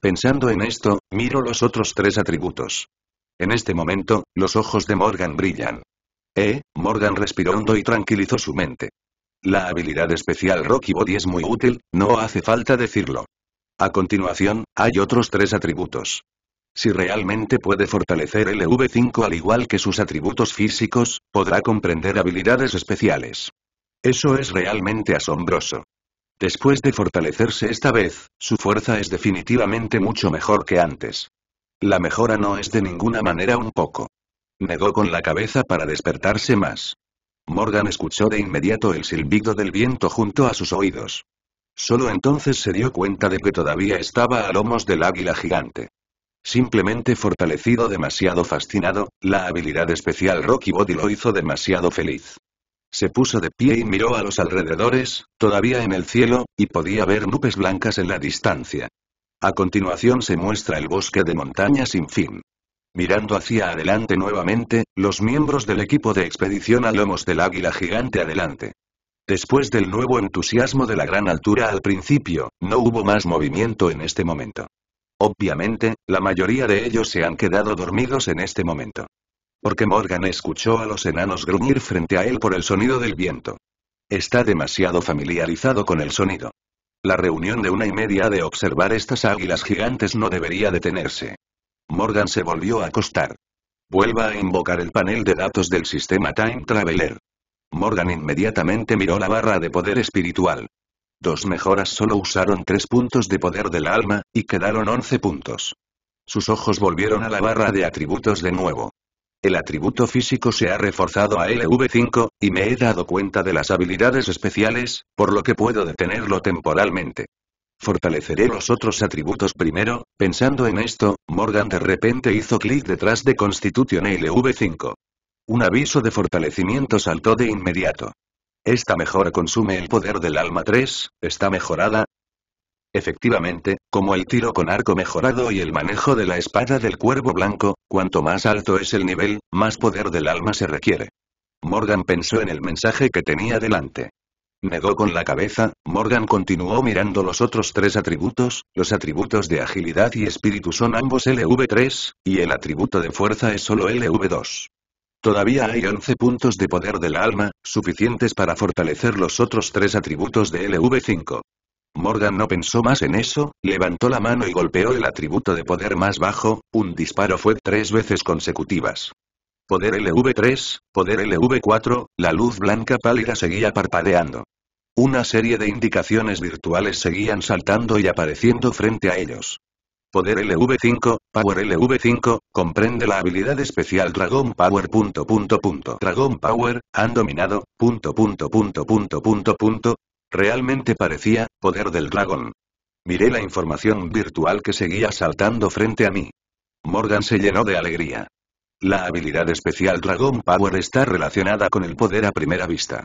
Pensando en esto, miro los otros tres atributos. En este momento, los ojos de Morgan brillan. Eh, Morgan respiró hondo y tranquilizó su mente. La habilidad especial Rocky Body es muy útil, no hace falta decirlo. A continuación, hay otros tres atributos. Si realmente puede fortalecer el LV5 al igual que sus atributos físicos, podrá comprender habilidades especiales. Eso es realmente asombroso. Después de fortalecerse esta vez, su fuerza es definitivamente mucho mejor que antes. La mejora no es de ninguna manera un poco. Negó con la cabeza para despertarse más. Morgan escuchó de inmediato el silbido del viento junto a sus oídos. Solo entonces se dio cuenta de que todavía estaba a lomos del águila gigante. Simplemente fortalecido demasiado fascinado, la habilidad especial Rocky Body lo hizo demasiado feliz. Se puso de pie y miró a los alrededores, todavía en el cielo, y podía ver nubes blancas en la distancia. A continuación se muestra el bosque de montaña sin fin. Mirando hacia adelante nuevamente, los miembros del equipo de expedición a lomos del águila gigante adelante. Después del nuevo entusiasmo de la gran altura al principio, no hubo más movimiento en este momento. Obviamente, la mayoría de ellos se han quedado dormidos en este momento. Porque Morgan escuchó a los enanos gruñir frente a él por el sonido del viento. Está demasiado familiarizado con el sonido. La reunión de una y media de observar estas águilas gigantes no debería detenerse. Morgan se volvió a acostar. Vuelva a invocar el panel de datos del sistema Time Traveler. Morgan inmediatamente miró la barra de poder espiritual. Dos mejoras solo usaron tres puntos de poder del alma, y quedaron 11 puntos. Sus ojos volvieron a la barra de atributos de nuevo. El atributo físico se ha reforzado a LV5, y me he dado cuenta de las habilidades especiales, por lo que puedo detenerlo temporalmente. Fortaleceré los otros atributos primero, pensando en esto, Morgan de repente hizo clic detrás de Constitution LV5. Un aviso de fortalecimiento saltó de inmediato. Esta mejora consume el poder del alma 3, está mejorada. Efectivamente, como el tiro con arco mejorado y el manejo de la espada del cuervo blanco, cuanto más alto es el nivel, más poder del alma se requiere. Morgan pensó en el mensaje que tenía delante. Negó con la cabeza, Morgan continuó mirando los otros tres atributos, los atributos de agilidad y espíritu son ambos LV3, y el atributo de fuerza es solo LV2. Todavía hay 11 puntos de poder del alma, suficientes para fortalecer los otros tres atributos de LV5. Morgan no pensó más en eso, levantó la mano y golpeó el atributo de poder más bajo, un disparo fue tres veces consecutivas. Poder LV3, poder LV4, la luz blanca pálida seguía parpadeando. Una serie de indicaciones virtuales seguían saltando y apareciendo frente a ellos. Poder LV5, Power LV5, comprende la habilidad especial Dragon Power. Dragon Power, han dominado, punto, punto, punto, punto. Realmente parecía, poder del dragón. Miré la información virtual que seguía saltando frente a mí. Morgan se llenó de alegría. La habilidad especial Dragon Power está relacionada con el poder a primera vista.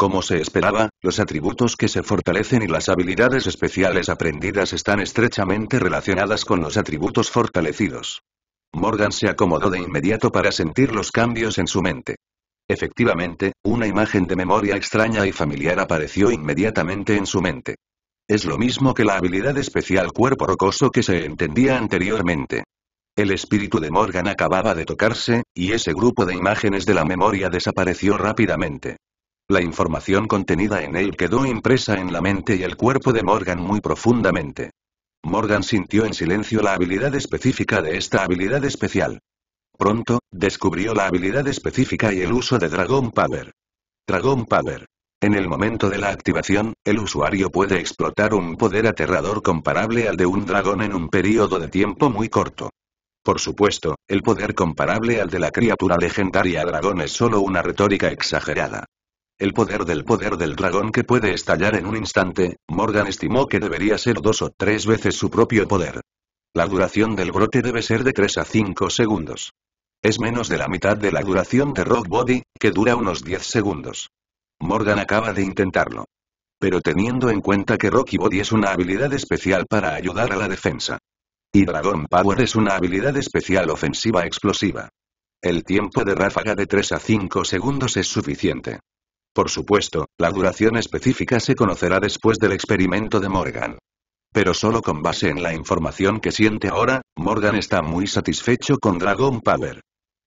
Como se esperaba, los atributos que se fortalecen y las habilidades especiales aprendidas están estrechamente relacionadas con los atributos fortalecidos. Morgan se acomodó de inmediato para sentir los cambios en su mente. Efectivamente, una imagen de memoria extraña y familiar apareció inmediatamente en su mente. Es lo mismo que la habilidad especial cuerpo rocoso que se entendía anteriormente. El espíritu de Morgan acababa de tocarse, y ese grupo de imágenes de la memoria desapareció rápidamente. La información contenida en él quedó impresa en la mente y el cuerpo de Morgan muy profundamente. Morgan sintió en silencio la habilidad específica de esta habilidad especial. Pronto, descubrió la habilidad específica y el uso de Dragon Power. Dragon Power. En el momento de la activación, el usuario puede explotar un poder aterrador comparable al de un dragón en un período de tiempo muy corto. Por supuesto, el poder comparable al de la criatura legendaria dragón es solo una retórica exagerada. El poder del poder del dragón que puede estallar en un instante, Morgan estimó que debería ser dos o tres veces su propio poder. La duración del brote debe ser de 3 a 5 segundos. Es menos de la mitad de la duración de Rock Body, que dura unos 10 segundos. Morgan acaba de intentarlo. Pero teniendo en cuenta que Rocky Body es una habilidad especial para ayudar a la defensa. Y Dragon Power es una habilidad especial ofensiva explosiva. El tiempo de ráfaga de 3 a 5 segundos es suficiente. Por supuesto, la duración específica se conocerá después del experimento de Morgan. Pero solo con base en la información que siente ahora, Morgan está muy satisfecho con Dragon Power.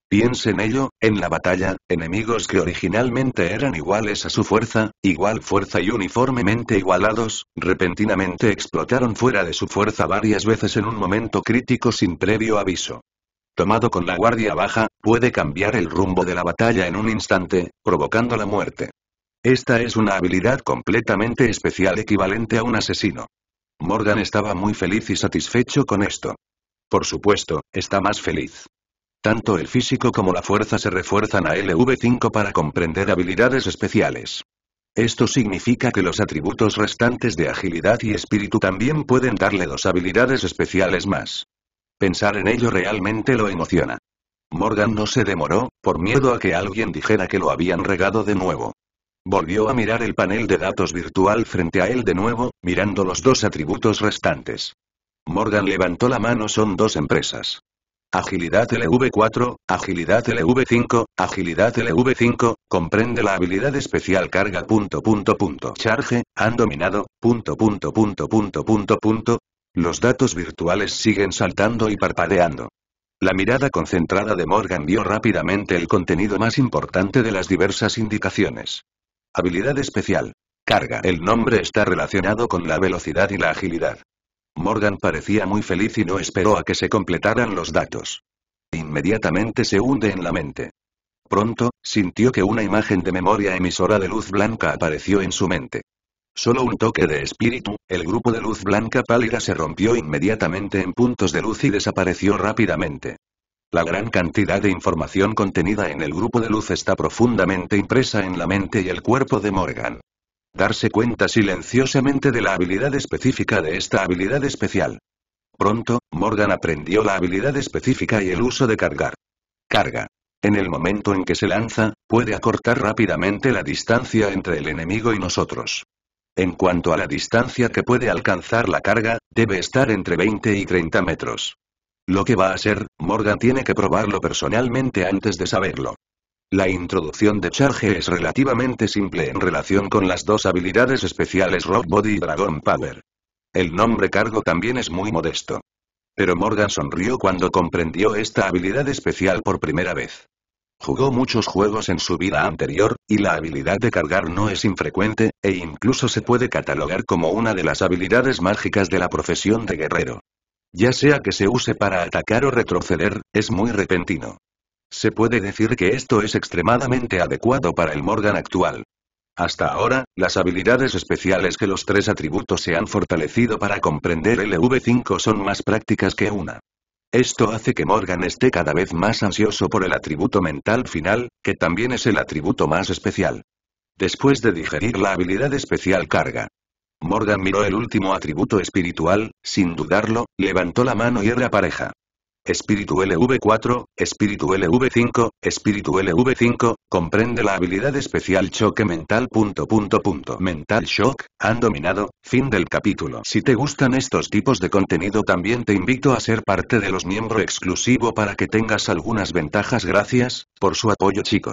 Piense en ello, en la batalla, enemigos que originalmente eran iguales a su fuerza, igual fuerza y uniformemente igualados, repentinamente explotaron fuera de su fuerza varias veces en un momento crítico sin previo aviso. Tomado con la guardia baja, puede cambiar el rumbo de la batalla en un instante, provocando la muerte. Esta es una habilidad completamente especial equivalente a un asesino. Morgan estaba muy feliz y satisfecho con esto. Por supuesto, está más feliz. Tanto el físico como la fuerza se refuerzan a LV5 para comprender habilidades especiales. Esto significa que los atributos restantes de agilidad y espíritu también pueden darle dos habilidades especiales más. Pensar en ello realmente lo emociona. Morgan no se demoró, por miedo a que alguien dijera que lo habían regado de nuevo. Volvió a mirar el panel de datos virtual frente a él de nuevo, mirando los dos atributos restantes. Morgan levantó la mano son dos empresas. Agilidad LV4, Agilidad LV5, Agilidad LV5, comprende la habilidad especial carga punto punto punto charge, han dominado, punto punto punto punto punto, los datos virtuales siguen saltando y parpadeando. La mirada concentrada de Morgan vio rápidamente el contenido más importante de las diversas indicaciones. Habilidad especial. Carga. El nombre está relacionado con la velocidad y la agilidad. Morgan parecía muy feliz y no esperó a que se completaran los datos. Inmediatamente se hunde en la mente. Pronto, sintió que una imagen de memoria emisora de luz blanca apareció en su mente. Solo un toque de espíritu, el grupo de luz blanca pálida se rompió inmediatamente en puntos de luz y desapareció rápidamente. La gran cantidad de información contenida en el grupo de luz está profundamente impresa en la mente y el cuerpo de Morgan. Darse cuenta silenciosamente de la habilidad específica de esta habilidad especial. Pronto, Morgan aprendió la habilidad específica y el uso de cargar. Carga. En el momento en que se lanza, puede acortar rápidamente la distancia entre el enemigo y nosotros. En cuanto a la distancia que puede alcanzar la carga, debe estar entre 20 y 30 metros. Lo que va a ser, Morgan tiene que probarlo personalmente antes de saberlo. La introducción de Charge es relativamente simple en relación con las dos habilidades especiales Rock Body y Dragon Power. El nombre cargo también es muy modesto. Pero Morgan sonrió cuando comprendió esta habilidad especial por primera vez. Jugó muchos juegos en su vida anterior, y la habilidad de cargar no es infrecuente, e incluso se puede catalogar como una de las habilidades mágicas de la profesión de guerrero. Ya sea que se use para atacar o retroceder, es muy repentino. Se puede decir que esto es extremadamente adecuado para el Morgan actual. Hasta ahora, las habilidades especiales que los tres atributos se han fortalecido para comprender el LV5 son más prácticas que una. Esto hace que Morgan esté cada vez más ansioso por el atributo mental final, que también es el atributo más especial. Después de digerir la habilidad especial carga. Morgan miró el último atributo espiritual, sin dudarlo, levantó la mano y era pareja. Espíritu LV4, Espíritu LV5, Espíritu LV5, comprende la habilidad especial Choque Mental. Punto, punto, punto. Mental Shock, han dominado, fin del capítulo. Si te gustan estos tipos de contenido también te invito a ser parte de los miembros exclusivo para que tengas algunas ventajas. Gracias, por su apoyo chicos.